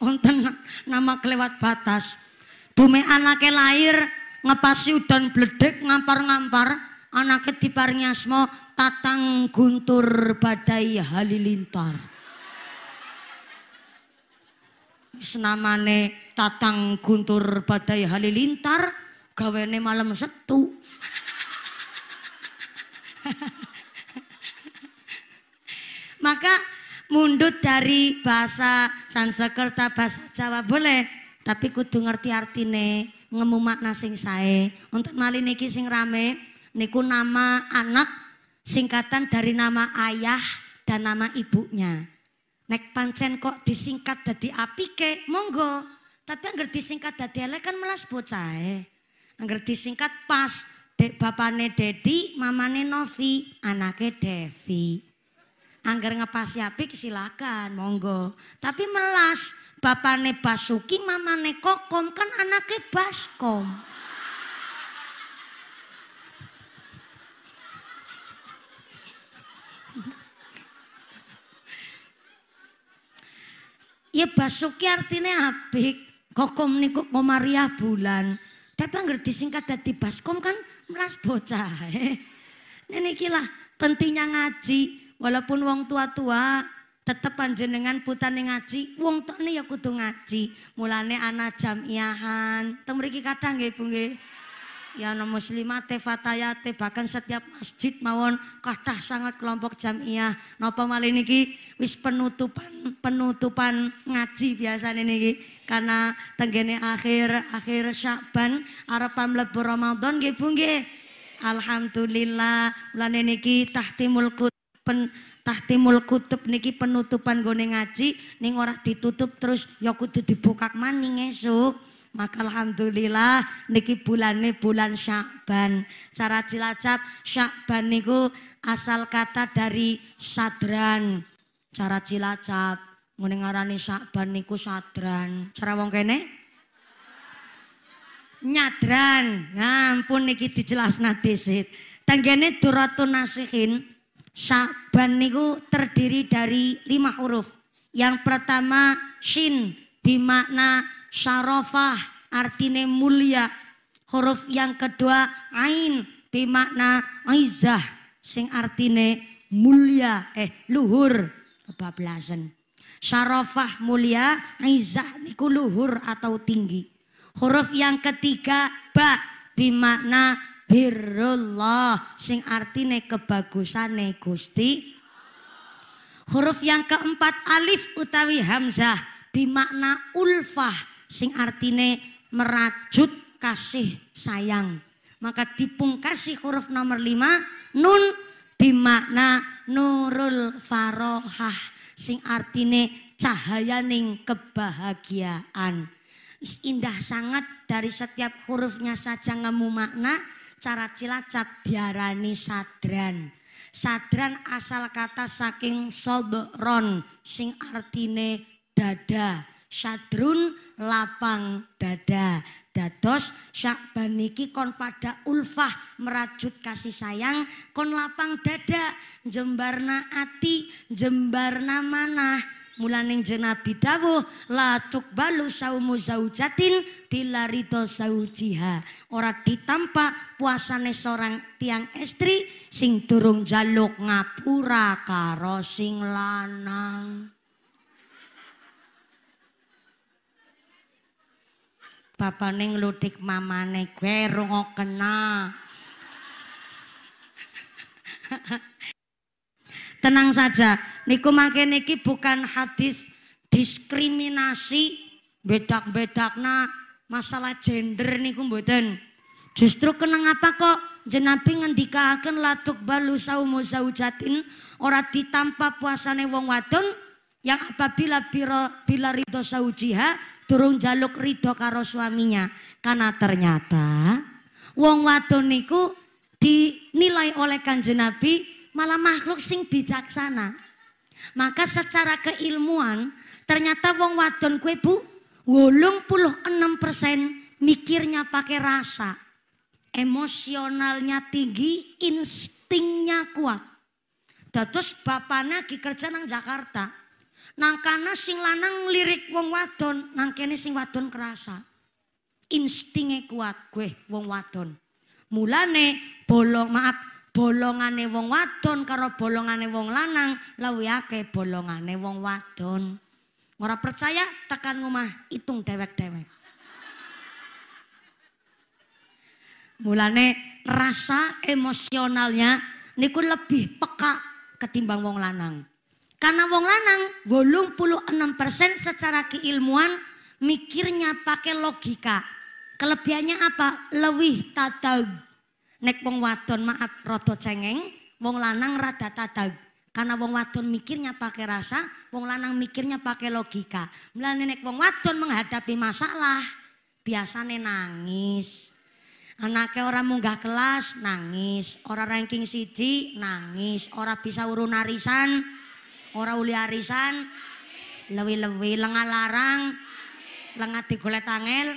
Wonten nama kelewat batas bumi anaknya lahir ngepasi udan bledek ngampar-ngampar anaknya diparingi semua Tatang Guntur Badai Halilintar. Senamane Tatang Guntur Badai Halilintar gawene malam setu. Maka mundut dari bahasa Sanskerta bahasa Jawa boleh tapi kudu ngerti artine ngemu makna sing sae untuk mali niki sing rame niku nama anak singkatan dari nama ayah dan nama ibunya nek pancen kok disingkat dadi apike monggo tapi angger disingkat dadi elek kan melas bocah angger disingkat pas dek bapane Dedi mamane Novi anake Devi Angger ngepasi api, silakan, monggo. Tapi melas, bapak ne Basuki, mamane Kokom kan anaknya Baskom. ya Basuki artinya apik. Kokom niku Komaria bulan. Tapi angger disingkat dadi Baskom kan melas bocah. Eh. Nenekilah kilah pentingnya ngaji. Walaupun wong tua-tua tetep panjenengan putane ngaji, wong tuane ya kudu ngaji. Mulane ana jamiahan. iahan, mriki kadang nggih Bu nggih. Ya ana muslimat fatayate bahkan setiap masjid mawon kathah sangat kelompok jamiah. Napa malih niki wis penutupan penutupan ngaji biasane niki karena tenggene akhir akhir Syaban arep mlebu Ramadan nggih Bu nggih. Alhamdulillah mulane niki tahtimul qut pen, tahtimul kutub niki penutupan gone ngaji ning ora ditutup terus ya kudu dibukak maning ngesuk Maka alhamdulillah niki bulane bulan Syakban. Cara Cilacap Syakban niku asal kata dari sadran. Cara Cilacap ngene ngarani Syakban niku sadran. Cara wong kene nyadran. Ngampun niki dijelasna dhisit. tanggane duratun nasihin Syaban niku terdiri dari lima huruf. Yang pertama shin bimakna syarofah artine mulia. Huruf yang kedua ain bimakna aizah sing artine mulia eh luhur kebablasan. Syarofah mulia, aizah niku luhur atau tinggi. Huruf yang ketiga ba bimakna Birullah, sing artine kebagusane Gusti Huruf yang keempat alif utawi hamzah bimakna ulfah sing artine merajut kasih sayang. Maka dipungkasi huruf nomor lima nun bimakna nurul farohah sing artine cahayaning kebahagiaan. Indah sangat dari setiap hurufnya saja ngemu makna cara Cilacap diarani sadran. Sadran asal kata saking sodron sing artine dada. Sadrun lapang dada. Dados syakbaniki kon pada ulfah merajut kasih sayang kon lapang dada jembarna ati jembarna manah Mulane Nabi dawuh la tukbalu saumu zaujatin bila ridho saujiha. Ora ditampa puasane seorang tiang istri sing durung jaluk ngapura karo sing lanang. Bapane mama mamane gue rungo kena. Tenang saja, niku mangke niki bukan hadis diskriminasi bedak-bedakna masalah gender niku mboten. Justru kenang apa kok jenapi ngendika akan latuk balu saumu saujatin ora ditampa puasane wong wadon yang apabila biro, bila rito saujiha turung jaluk rito karo suaminya karena ternyata wong wadon niku dinilai oleh kanjeng Nabi malah makhluk sing bijaksana. Maka secara keilmuan ternyata wong wadon kue bu wolong puluh enam persen mikirnya pakai rasa. Emosionalnya tinggi, instingnya kuat. Dados bapaknya lagi kerja nang Jakarta. Nang kana sing lanang lirik wong wadon, nang kene sing wadon kerasa. Instingnya kuat, gue wong wadon. Mulane bolong maaf bolongane wong wadon karo bolongane wong lanang lebih akeh bolongane wong wadon. Ora percaya tekan rumah, hitung dewek-dewek. Mulane rasa emosionalnya niku lebih peka ketimbang wong lanang. Karena wong lanang persen secara keilmuan mikirnya pakai logika. Kelebihannya apa? Lebih tadau Nek wong wadon maaf rada cengeng, wong lanang rada tadag. Karena wong wadon mikirnya pakai rasa, wong lanang mikirnya pakai logika. Mulane nek wong wadon menghadapi masalah, biasanya nangis. Anaknya orang munggah kelas, nangis. Orang ranking siji, nangis. Orang bisa urun arisan, orang uli arisan, lewi-lewi, lengah larang, lengah digolet angel,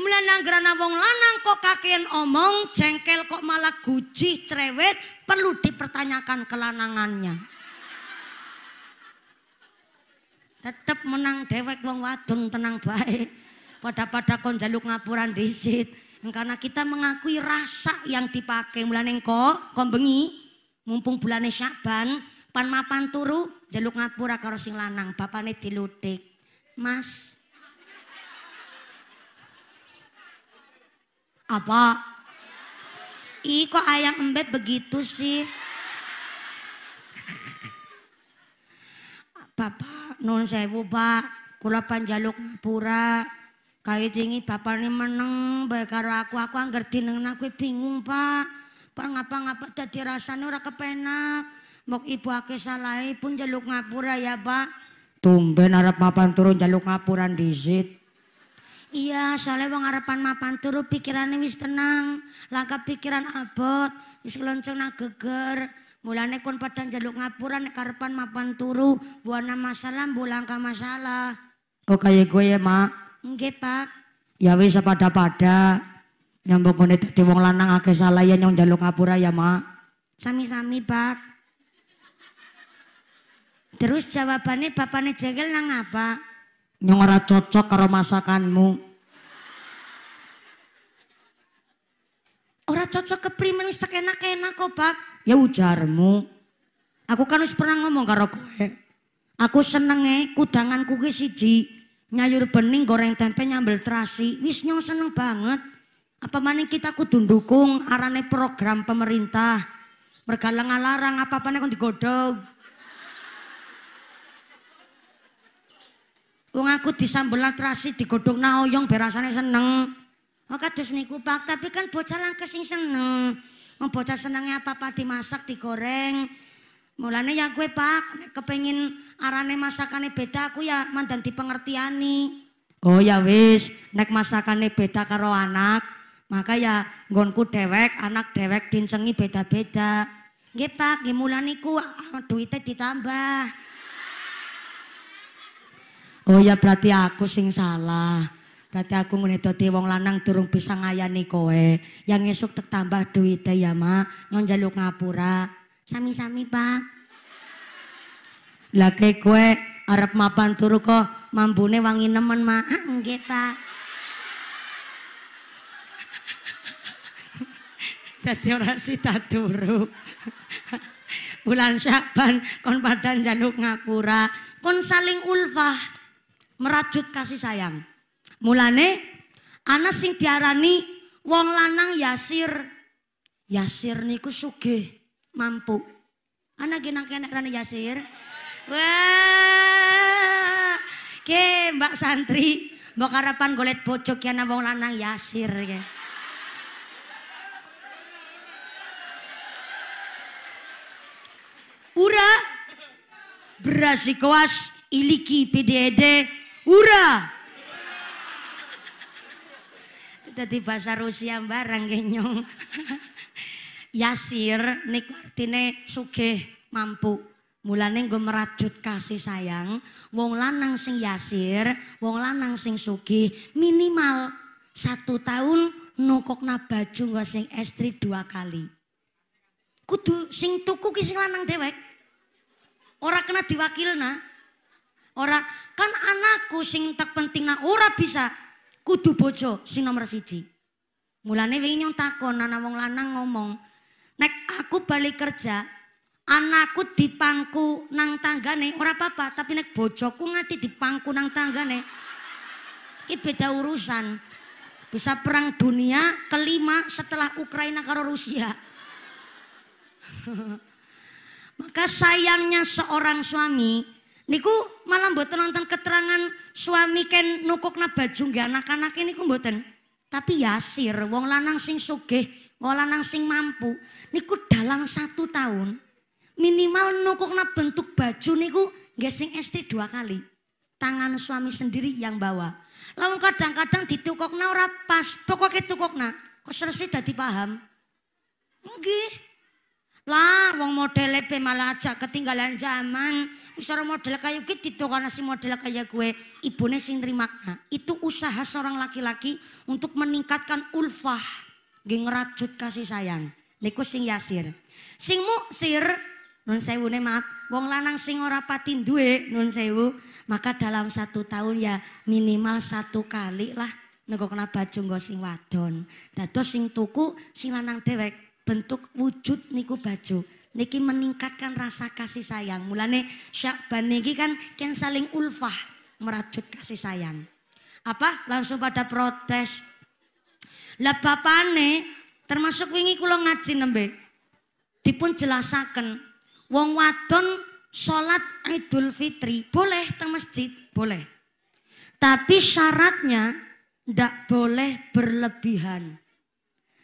Mulai gerana wong lanang kok kakin omong, jengkel kok malah guci cerewet, perlu dipertanyakan kelanangannya. Tetep menang dewek wong wadon tenang baik. Pada-pada kon jaluk ngapuran disit. Karena kita mengakui rasa yang dipakai. Mulai kok, kombengi. bengi, mumpung bulannya syaban, pan mapan turu, jaluk ngapura karo sing lanang, bapane dilutik. Mas, Apa? Ih kok ayam embet begitu sih? Bapak non sewu pak, kula panjaluk ngapura. Kali tinggi bapak ini meneng, baik karo aku, aku anggar dineng aku bingung pak. Pak ngapa-ngapa jadi rasanya ora kepenak. Mok ibu ake salah pun jaluk ngapura ya pak. Tumben harap papan turun jaluk ngapuran situ. Iya, soalnya wong arepan mapan turu pikirannya wis tenang, langka pikiran abot, wis keloncong nak geger. Mulane kon padan ngapuran ngapuran karepan mapan turu, buana masalah, bulangka masalah. Oh kayak gue ya, Mak. Nggih, Pak. Ya wis pada pada, Nyambung kene dadi wong lanang ake salah ya nyong jaluk ngapura ya, Mak. Sami-sami, Pak. Terus jawabannya bapaknya jengkel nang apa? Yang ora cocok karo masakanmu. Orang cocok keprimen wis enak-enak kok, Pak. Ya ujarmu. Aku kan harus pernah ngomong karo kowe. Aku senenge kudanganku ki siji nyayur bening goreng tempe nyambel terasi. Wis nyong seneng banget. Apa maning kita kudu dukung arane program pemerintah. Mergalang alarang apa-apane kon digodhog. Wong aku disambel atrasi digodhog naoyong berasane seneng. Oh kados niku Pak, tapi kan bocah langke sing seneng. Wong bocah senenge apa-apa dimasak, digoreng. Mulane ya gue Pak, nek kepengin arane masakane beda aku ya mandan dipengertiani. Oh ya wis, nek masakane beda karo anak, maka ya nggonku dewek, anak dewek dincengi beda-beda. Nggih Pak, nggih mulane iku ah, duite ditambah. Oh ya berarti aku sing salah. Berarti aku ngene dadi wong lanang durung bisa ngayani kowe. Yang esuk tetambah tambah duite ya, Mak. Nyon jaluk ngapura. Sami-sami, Pak. Lah kek kowe arep mapan turu kok mambune wangi nemen, Mak. Ah, nggih, Pak. [LAUGHS] Dadi ora sita turu. [LAUGHS] Bulan Syaban kon padha njaluk ngapura, kon saling ulfah merajut kasih sayang. Mulane ana sing diarani wong lanang Yasir. Yasir niku sugih, mampu. Ana ki nang kene Yasir. Wah. Ke Mbak Santri, mbok harapan golet bojok ya wong lanang Yasir ya. Ura berasi kuas iliki PDD Hura. Tadi bahasa Rusia barang genyong. Yasir niku artine sugih, mampu. Mulane nggo merajut kasih sayang, wong lanang sing yasir, wong lanang sing sugih minimal satu tahun nukokna baju nggo sing estri dua kali. Kudu sing tuku ki sing lanang dewek. Ora kena diwakilna. Ora kan anakku sing tak penting nak ora bisa kudu bojo sing nomor siji. Mulane wingi nyong takon ana wong lanang ngomong, "Nek aku balik kerja, anakku dipangku nang tanggane ora apa-apa, tapi nek bojoku ngati dipangku nang tanggane iki beda urusan. Bisa perang dunia kelima setelah Ukraina karo Rusia. [LAUGHS] Maka sayangnya seorang suami Niku malam buat nonton keterangan suami ken nukukna baju nggak anak-anak ini ku buatan. Tapi yasir, wong lanang sing sugih, wong lanang sing mampu. Niku dalam satu tahun minimal nukukna bentuk baju niku gasing sing istri dua kali. Tangan suami sendiri yang bawa. Lalu kadang-kadang ditukokna ora pas, pokoknya tukokna. Kok selesai dati paham? Enggih. Lah wong model lepe malah aja ketinggalan zaman. Misalnya model kayu itu karena si model kayak gue, ibunya sing terima. Nah, itu usaha seorang laki-laki untuk meningkatkan ulfah, Geng ngerajut kasih sayang. Niku sing yasir. Sing muksir nun sewu ne maaf, wong lanang sing ora patin duwe nun sewu, maka dalam satu tahun ya minimal satu kali lah nego kena baju nggo sing wadon. Dados sing tuku sing lanang dewek bentuk wujud niku baju niki meningkatkan rasa kasih sayang mulane Syakban niki kan yang saling ulfah merajut kasih sayang apa langsung pada protes lah bapane termasuk wingi kulo ngaji nembe dipun jelasaken wong wadon sholat idul fitri boleh ke masjid boleh tapi syaratnya ndak boleh berlebihan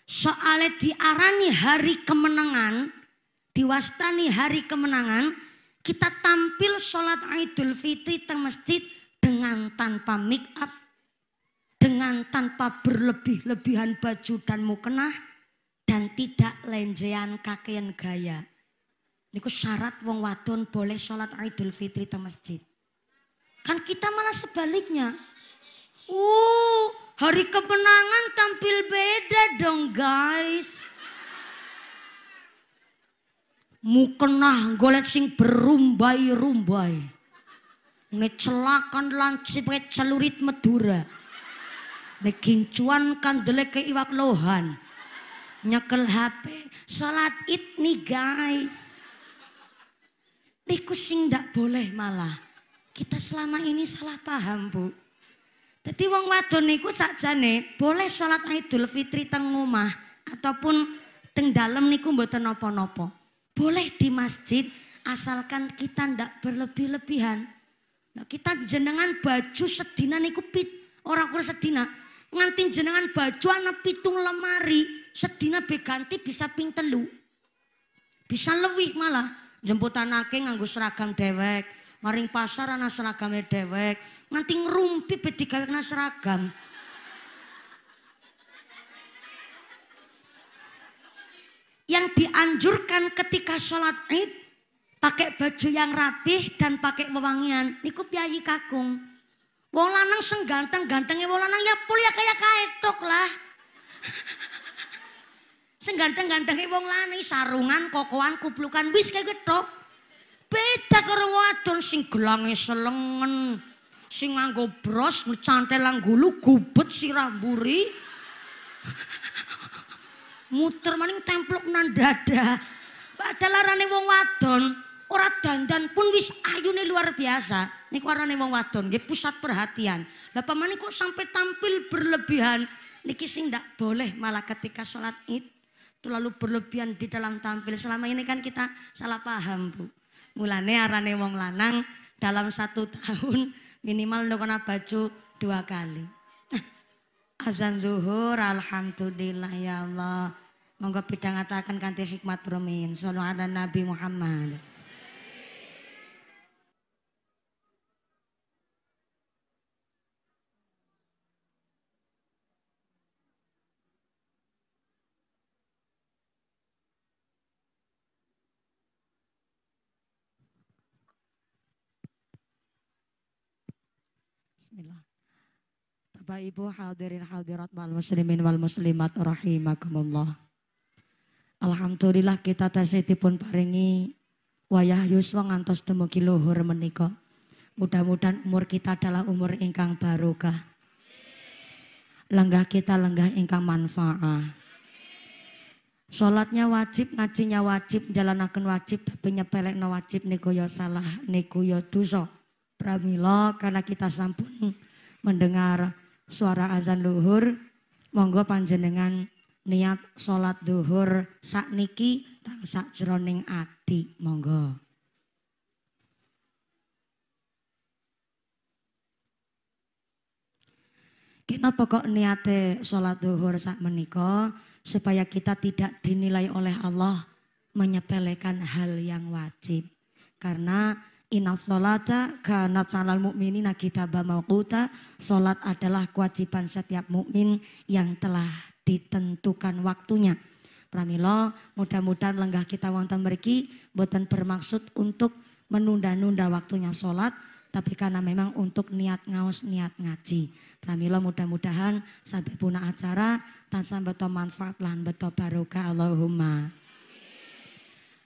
soale diarani hari kemenangan, diwastani hari kemenangan, kita tampil sholat Idul Fitri teng masjid dengan tanpa make up, dengan tanpa berlebih-lebihan baju dan mukena, dan tidak lenjean kakean gaya. Niku syarat wong wadon boleh sholat Idul Fitri teng masjid. Kan kita malah sebaliknya. Uh, Hari kemenangan tampil beda dong guys. Mukena golet sing berumbai-rumbai. Ngecelakan lancip ke celurit Madura. Negincuan kandele ke iwak lohan. Nyekel HP, salat id nih guys. Niku sing ndak boleh malah. Kita selama ini salah paham bu. Jadi wong wadon niku sakjane boleh sholat Idul Fitri teng omah ataupun teng dalam niku mboten napa-napa. Boleh di masjid asalkan kita ndak berlebih-lebihan. Nah, kita jenengan baju sedina niku pit ora kur sedina nganti jenengan baju ana pitung lemari sedina beganti bisa ping telu. Bisa lebih malah jemputan nake nganggo seragam dewek, maring pasar ana seragame dewek, nganti ngerumpi peti digawe kena seragam. Yang dianjurkan ketika sholat id pakai baju yang rapih dan pakai wewangian niku piyayi kakung. Wong lanang sing ganteng-gantenge wong lanang ya pul ya kaya kaetok lah. sing ganteng-gantenge wong lanang sarungan, kokoan, kuplukan wis kayak getok gitu Beda karo wadon sing gelange selengen sing nganggo bros ngecantel langgulu gubet siramburi muter maning templok nang dada padahal larane wong wadon ora dandan pun wis ayune luar biasa niku arane wong wadon nggih pusat perhatian lha pamane kok sampai tampil berlebihan niki sing ndak boleh malah ketika sholat id terlalu berlebihan di dalam tampil selama ini kan kita salah paham bu mulane arane wong lanang dalam satu tahun minimal lo kena baju dua kali. [LAUGHS] Azan zuhur, alhamdulillah ya Allah. Monggo bidang atakan kanthi hikmat rumiyin. Sallu ala Nabi Muhammad. Bismillah. Bapak Ibu hadirin hadirat wal muslimin wal muslimat rahimakumullah. Alhamdulillah kita tasih dipun paringi wayah yuswa ngantos dumugi luhur menika. Mudah-mudahan umur kita adalah umur ingkang barokah. Lenggah kita lenggah ingkang manfaat. Sholatnya wajib, ngajinya wajib, jalanakan wajib, tapi no wajib niku yo ya salah, niku yo ya dosa pramila karena kita sampun mendengar suara azan luhur monggo panjenengan niat sholat duhur niki sakniki sak jroning ati monggo kita pokok niate sholat duhur saat menikah supaya kita tidak dinilai oleh Allah menyepelekan hal yang wajib. Karena Inna solata kana salal mu'minina kitabah mawkuta. Solat adalah kewajiban setiap mukmin yang telah ditentukan waktunya. Pramilo, mudah-mudahan lenggah kita wonten beriki, buatan bermaksud untuk menunda-nunda waktunya sholat, tapi karena memang untuk niat ngaus niat ngaji. Pramilo mudah-mudahan sampai puna acara tansah beto manfaat lan beto barokah Allahumma.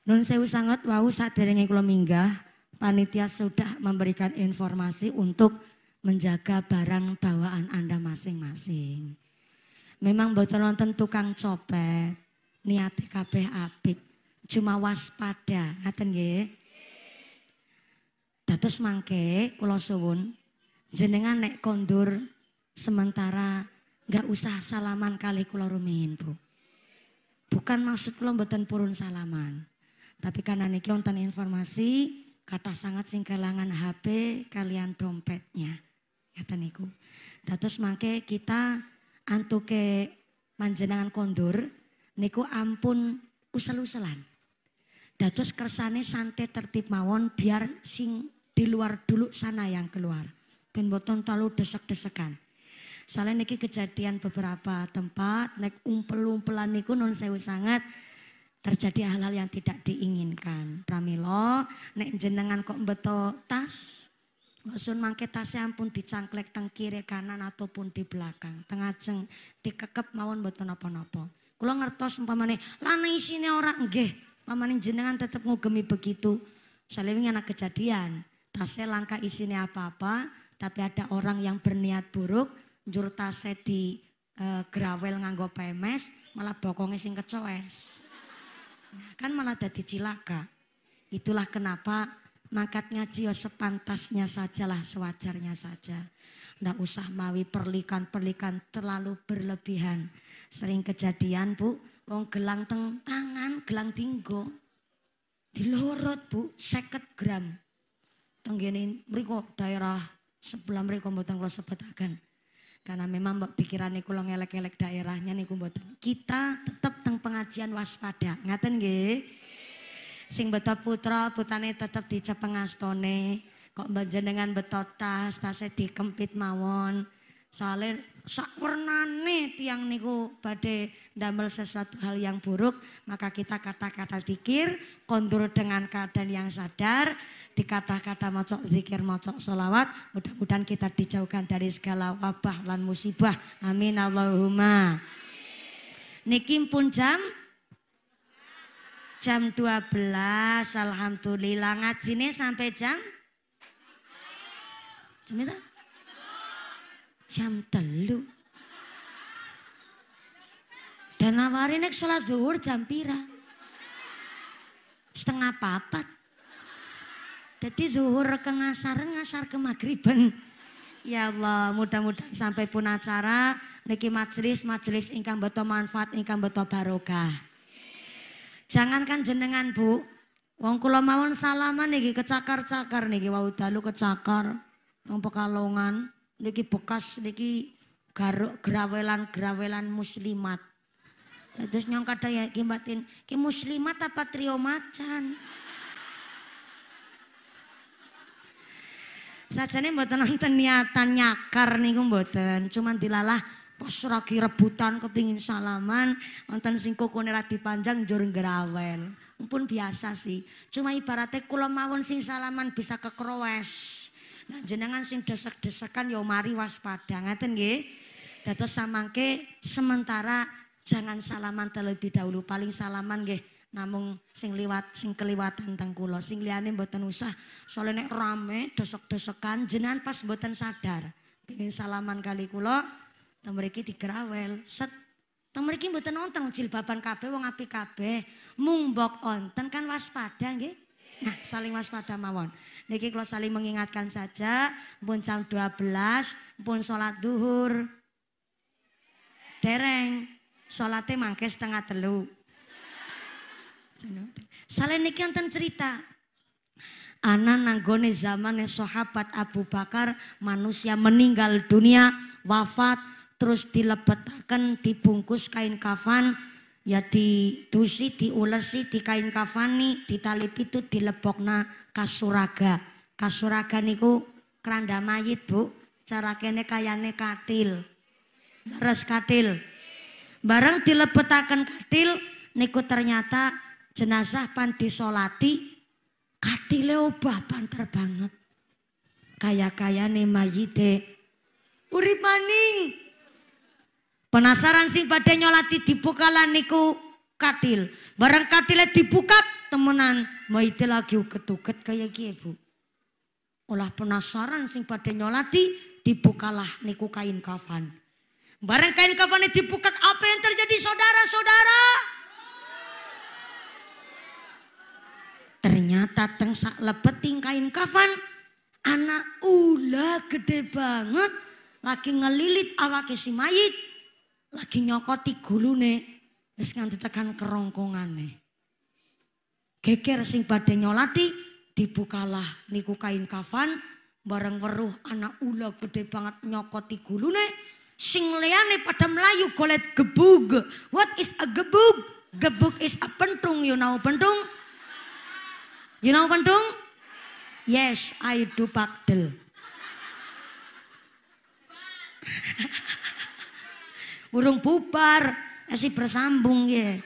Nun sewu sangat wau saat derenge kula minggah panitia sudah memberikan informasi untuk menjaga barang bawaan Anda masing-masing. Memang boten wonten tukang copet, niat kabeh apik, cuma waspada, ngaten nggih. Dados mangke kula suwun jenengan nek kondur sementara nggak usah salaman kali kula rumiyin, Bu. Bukan maksud kula mboten purun salaman. Tapi karena niki wonten informasi kata sangat singkelangan HP kalian dompetnya kata niku terus mangke kita antuke manjenangan kondur niku ampun usel-uselan terus kersane santai tertib mawon biar sing di luar dulu sana yang keluar ben boton terlalu desek-desekan soalnya niki kejadian beberapa tempat nek umpel-umpelan niku non sewu sangat terjadi hal-hal yang tidak diinginkan. Pramilo, nek jenengan kok beto tas, Masun mangke tasnya e pun dicangklek teng kiri kanan ataupun di belakang. Tengah ceng dikekep mawon beto nopo-nopo. Kulo ngertos umpamane, lana isine ora nggih. Umpamane jenengan tetep ngugemi begitu. Soalnya anak kejadian, tasnya e langka isine apa-apa, tapi ada orang yang berniat buruk, njur tasnya e di e, grawel nganggo pms malah bokongnya sing kecoes kan malah jadi cilaka. Itulah kenapa mangkat ngaji ya sepantasnya sajalah, sewajarnya saja. ndak usah mawi perlikan-perlikan terlalu berlebihan. Sering kejadian bu, wong gelang teng tangan, gelang tinggo. Dilorot bu, seket gram. Tenggini mereka daerah sebelah mereka mau kula sebutaken. Karena memang pikiran nih kula ngelek-elek daerahnya niku mboten. Kita tetap teng pengajian waspada. Ngaten nggih? Sing beto putra putane tetap dicepeng astone. Kok jenengan beto tas, tase dikempit mawon. Soale sak wernane tiang niku badhe ndamel sesuatu hal yang buruk, maka kita kata-kata zikir kondur dengan keadaan yang sadar, dikata kata-kata mocok zikir, mocok solawat, mudah-mudahan kita dijauhkan dari segala wabah dan musibah. Amin Allahumma. Nikim pun jam jam 12 alhamdulillah ngajine sampai jam itu jam telu. Dan nawarin nek sholat duhur jam pira. Setengah papat. Jadi duhur ke ngasar, ngasar ke maghriban. Ya Allah, mudah-mudahan sampai pun acara niki majelis majelis ingkang beto manfaat ingkang beto barokah. Jangankan jenengan Bu, wong kula mawon salaman niki kecakar-cakar niki wau dalu kecakar wong Pekalongan niki bekas niki garuk gerawelan grawelan muslimat. Terus nyong kata ya kibatin, ki muslimat apa trio macan? Sajane mboten nonton niatan nyakar nih mboten, cuman dilalah pas rebutan kepingin salaman, Nonton singko kokone panjang dipanjang njur Pun biasa sih. Cuma ibaratnya kulo mawon sing salaman bisa kekrowes jenengan sing desek-desekan yo ya mari waspada, ngaten nggih. Dados samangke sementara jangan salaman terlebih dahulu, paling salaman nggih namung sing liwat sing keliwatan teng kula, sing liyane mboten usah. Soalnya nek rame desek-desekan jenengan pas mboten sadar pengin salaman kali kula teng mriki digrawel, set Teng mriki mboten wonten jilbaban kabeh wong api kabeh. Mung mbok onten kan waspada nggih. Nah, saling waspada mawon. Niki kalau saling mengingatkan saja, pun jam 12, pun sholat duhur. Dereng, sholatnya mangke setengah telu. Saling niki yang cerita. Ana nanggone zamane sahabat Abu Bakar manusia meninggal dunia wafat terus dilebetakan, dibungkus kain kafan ya di ditusi, diulesi, dikain kafani, di pitu di lebokna kasuraga. Kasuraga niku keranda mayit bu, cara kene kayane katil. beres katil. Bareng dilebetaken katil, niku ternyata jenazah pan disolati, katile ubah panter banget. kaya kaya nih mayite. Urip maning, Penasaran sing pada nyolati dibuka niku katil. Barang katilnya dibuka temenan maite lagi uketuket kayak gini, Bu. Olah penasaran sing pada nyolati dibukalah niku kain kafan. Barang kain kafannya dibuka apa yang terjadi saudara-saudara? Ternyata tengsak lepeting kain kafan anak ula gede banget lagi ngelilit awak si mayit lagi nyokoti gulune wis nganti tekan kerongkongane. Geger sing badhe nyolati dibukalah niku kain kafan bareng weruh anak ula gede banget nyokoti gulune sing liyane pada melayu golet gebug. What is a gebug? Gebug is a pentung, you know pentung? You know pentung? Yes, I do pakdel. [LAUGHS] Burung bubar, masih bersambung ya.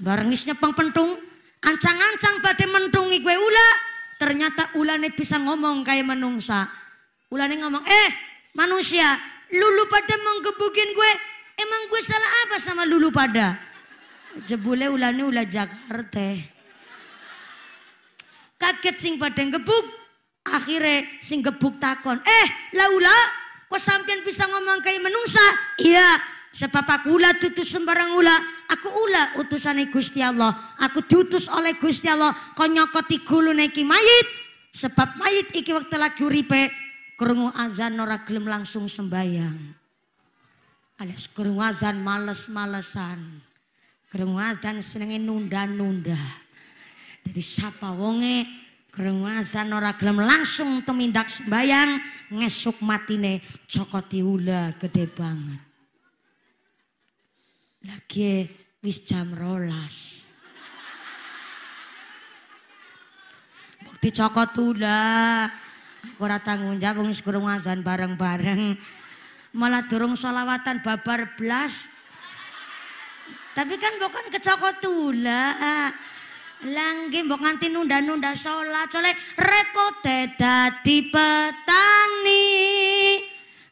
Barengisnya pentung, ancang-ancang pada mentungi gue ula, ternyata ulane bisa ngomong kayak menungsa. Ulane ngomong, eh manusia, lulu pada menggebukin gue, emang gue salah apa sama lulu pada? Jebule ulane ulah Jakarta. Kaget sing pada ngebuk, akhirnya sing gebuk takon, eh laula Kok sampean bisa ngomong kayak menungsa? Iya, Sebab aku ula tutus sembarang ula. Aku ula utusan Gusti Allah. Aku tutus oleh Gusti Allah. Kau nyokoti gulune neki mayit. Sebab mayit iki waktu lagi uripe. Kurungu azan ora gelem langsung sembayang. Alias kurungu azan males-malesan. Kurungu azan senengin nunda-nunda. Jadi sapa wonge Gereng azan ora gelem langsung tumindak sembayang ngesuk matine cokoti hula gede banget. Lagi wis jam rolas. Bukti Joko kura aku tanggung jawab wis gereng azan bareng-bareng. Malah durung sholawatan babar belas. Tapi kan bukan ke Joko Tiula. Langgi mbok nganti nunda-nunda sholat soleh repot dadi petani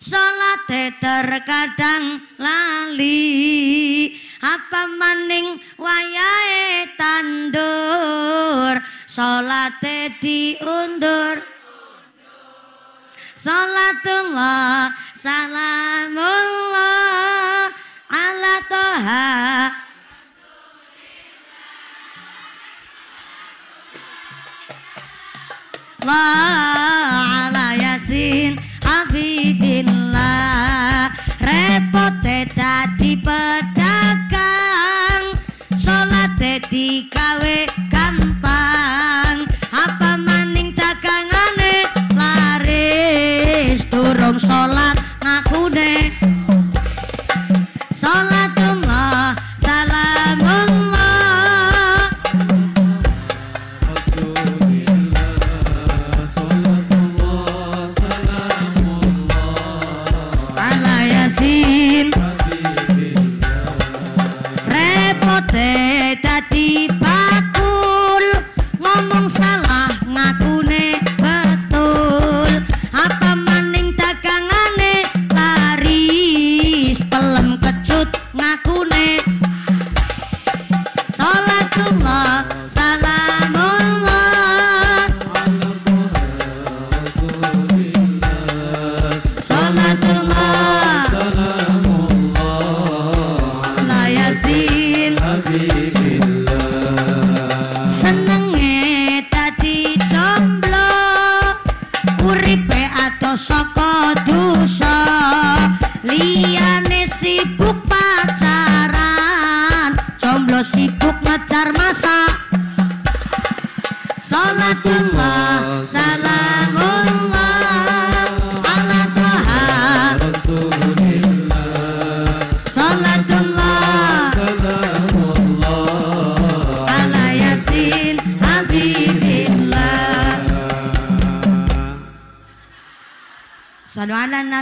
sholat terkadang lali apa maning wayae tandur salate diundur Salatullah salamullah ala toha ala yasin habibillah repot tadi pedang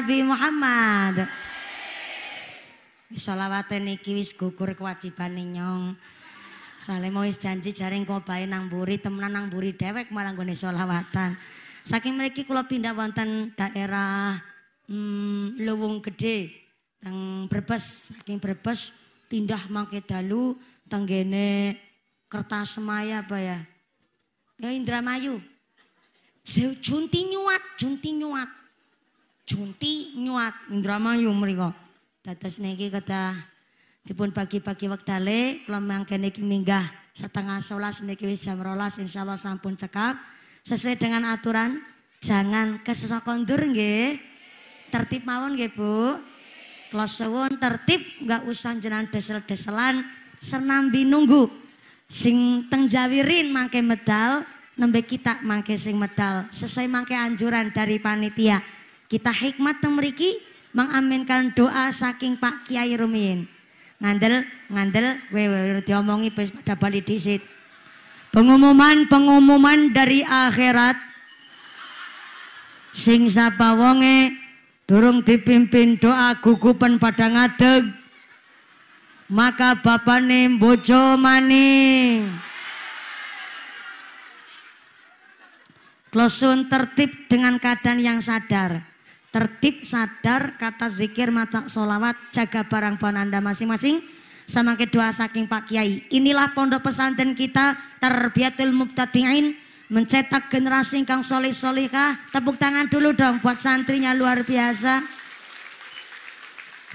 Nabi Muhammad. Salawat niki wis gugur kewajiban nyong. Sale mau janji jaring kobae nang buri temenan nang buri dewek malah gue sholawatan. Saking mereka kalau pindah wonten daerah hmm, Luwung Gede tang Brebes, saking Brebes pindah mangke dalu tang tenggene semaya apa ya? Ya Indramayu. Junti nyuat, junti nyuat. Junti nyuat Indramayu mriku. Dados niki kedah dipun pagi-pagi wektale kula mangke niki minggah setengah solas niki wis jam rolas insyaallah sampun cekap sesuai dengan aturan jangan kesesok kondur nggih. Tertib mawon nggih Bu. Kula suwun tertib enggak usah jenengan desel-deselan senambi nunggu. Sing teng jawirin mangke medal, nembe kita mangke sing medal sesuai mangke anjuran dari panitia. Kita hikmat mriki mengaminkan doa saking Pak Kiai Rumin. Ngandel, ngandel, we, diomongi wis pada bali disit. Pengumuman-pengumuman dari akhirat sing sapa wonge durung dipimpin doa gugupan pada ngadeg maka bapane bojo maning Klosun tertib dengan keadaan yang sadar tertib, sadar, kata zikir, maca solawat, jaga barang bawaan Anda masing-masing. Sama kedua saking Pak Kiai. Inilah pondok pesantren kita terbiatil mubtadi'in mencetak generasi kang solih solihah. Tepuk tangan dulu dong buat santrinya luar biasa.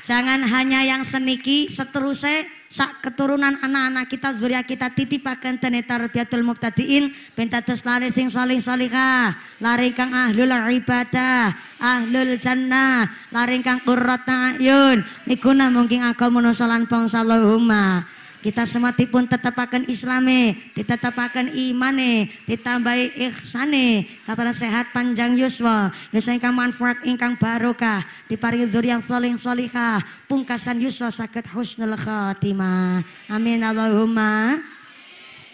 Jangan hanya yang seniki, seterusnya sak keturunan anak-anak kita zuria kita titipakan tenetar tarbiyatul mubtadiin pentatus lari sing saling salika lari kang ahlul ibadah ahlul jannah lari kang qurrata ayun mikuna mungkin aku menusolan bangsa Allahumma kita semua tipun tetapakan islame, tetapakan imane, ditambahi ikhsane, kepada sehat panjang yuswa, yuswa ingkang manfaat ingkang barokah, diparingi yang soling solihah, pungkasan yuswa sakit husnul khatimah. Amin Allahumma.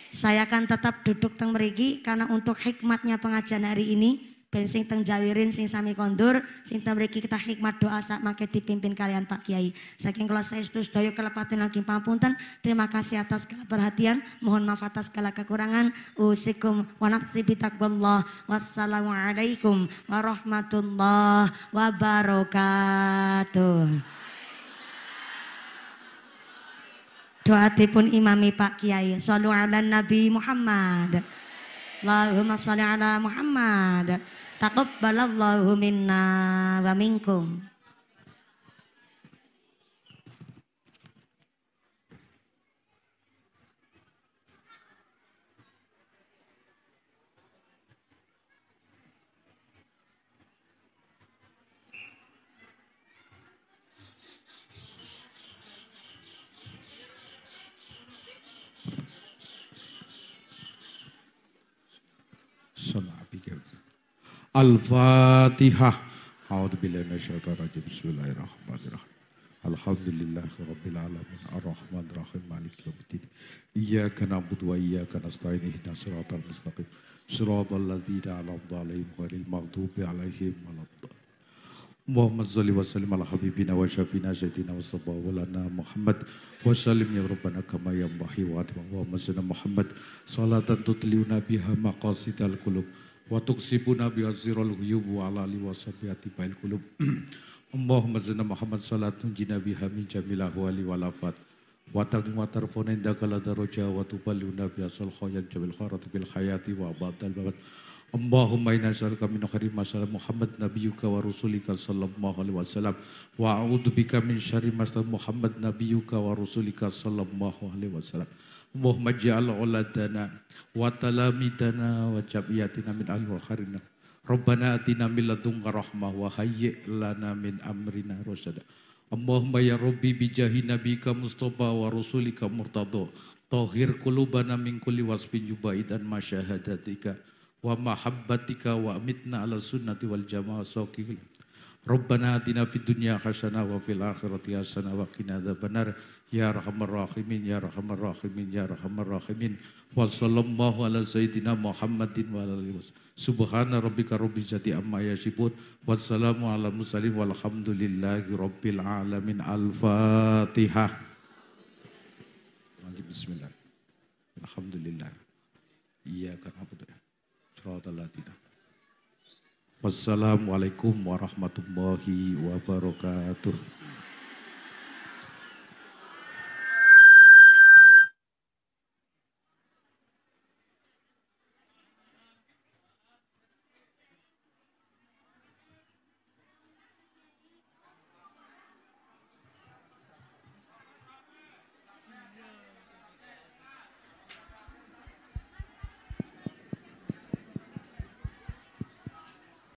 Saya akan tetap duduk tengmerigi karena untuk hikmatnya pengajian hari ini ben sing teng jalirin sing sami kondur sing mriki kita hikmat doa saat mangke dipimpin kalian Pak Kiai saking kula saestu sedaya kelepatan lagi pamunten terima kasih atas segala perhatian mohon maaf atas segala kekurangan usikum wa nafsi bitaqwallah wassalamualaikum warahmatullahi wabarakatuh doa tipun imami Pak Kiai sallu ala Nabi Muhammad Allahumma salli ala Muhammad Taqabbalallahu minna wa minkum. الفاتحة أعوذ بالله من الشيطان الرجيم بسم الله الرحمن الرحيم الحمد لله رب العالمين الرحمن الرحيم مالك يوم الدين إياك نعبد وإياك نستعين اهدنا الصراط المستقيم صراط الذين أنعمت عليهم غير المغضوب عليهم ولا الضالين اللهم صل وسلم على حبيبنا وشفينا سيدنا وصفا ولنا محمد وسلم يا ربنا كما ينبغي واتبع اللهم صل محمد صلاة تطلعنا بها مقاصد القلوب wa sibu nabi azirul yubu ala li wa bail kulub, [CLEARS THROAT] Allahumma zinna Muhammad salatun jinabi hamin jamilah wali walafat wa taqwa tarfuna indaka la daraja wa tuballuna nabi asal khayat jabil kharat bil khayati wa batal babat Allahumma inna nas'aluka min khairi masal Muhammad nabiyyuka wa rasulika sallallahu alaihi wasallam wa a'udzu bika min syarri masal Muhammad nabiyyuka wa rasulika sallallahu alaihi wasallam Allahumma ja'al uladana wa talamidana wa jabiyatina min al-mukharina. Rabbana atina min ladunka rahmah wa hayyi' lana min amrina rasyada. Allahumma ya Rabbi bijahi nabika Mustafa wa rasulika murtadha. Tahir qulubana min kulli wasfin yubaid dan masyahadatika wa mahabbatika wa amitna ala sunnati wal jamaah saqil. Rabbana atina fid dunya hasanah wa fil akhirati hasanah wa qina adzabannar. Ya Rahman Rahimin, Ya Rahman Rahimin, Ya Rahman Rahimin. Wa sallallahu ala Sayyidina Muhammadin wa ala alihi Subhana rabbika rabbil jati amma yasifun. Wassalamu ala musalim walhamdulillahi rabbil alamin. Al-Fatihah. Bismillah. Alhamdulillah. Iya Iyyaka na'budu wa iyyaka Wassalamualaikum warahmatullahi wabarakatuh.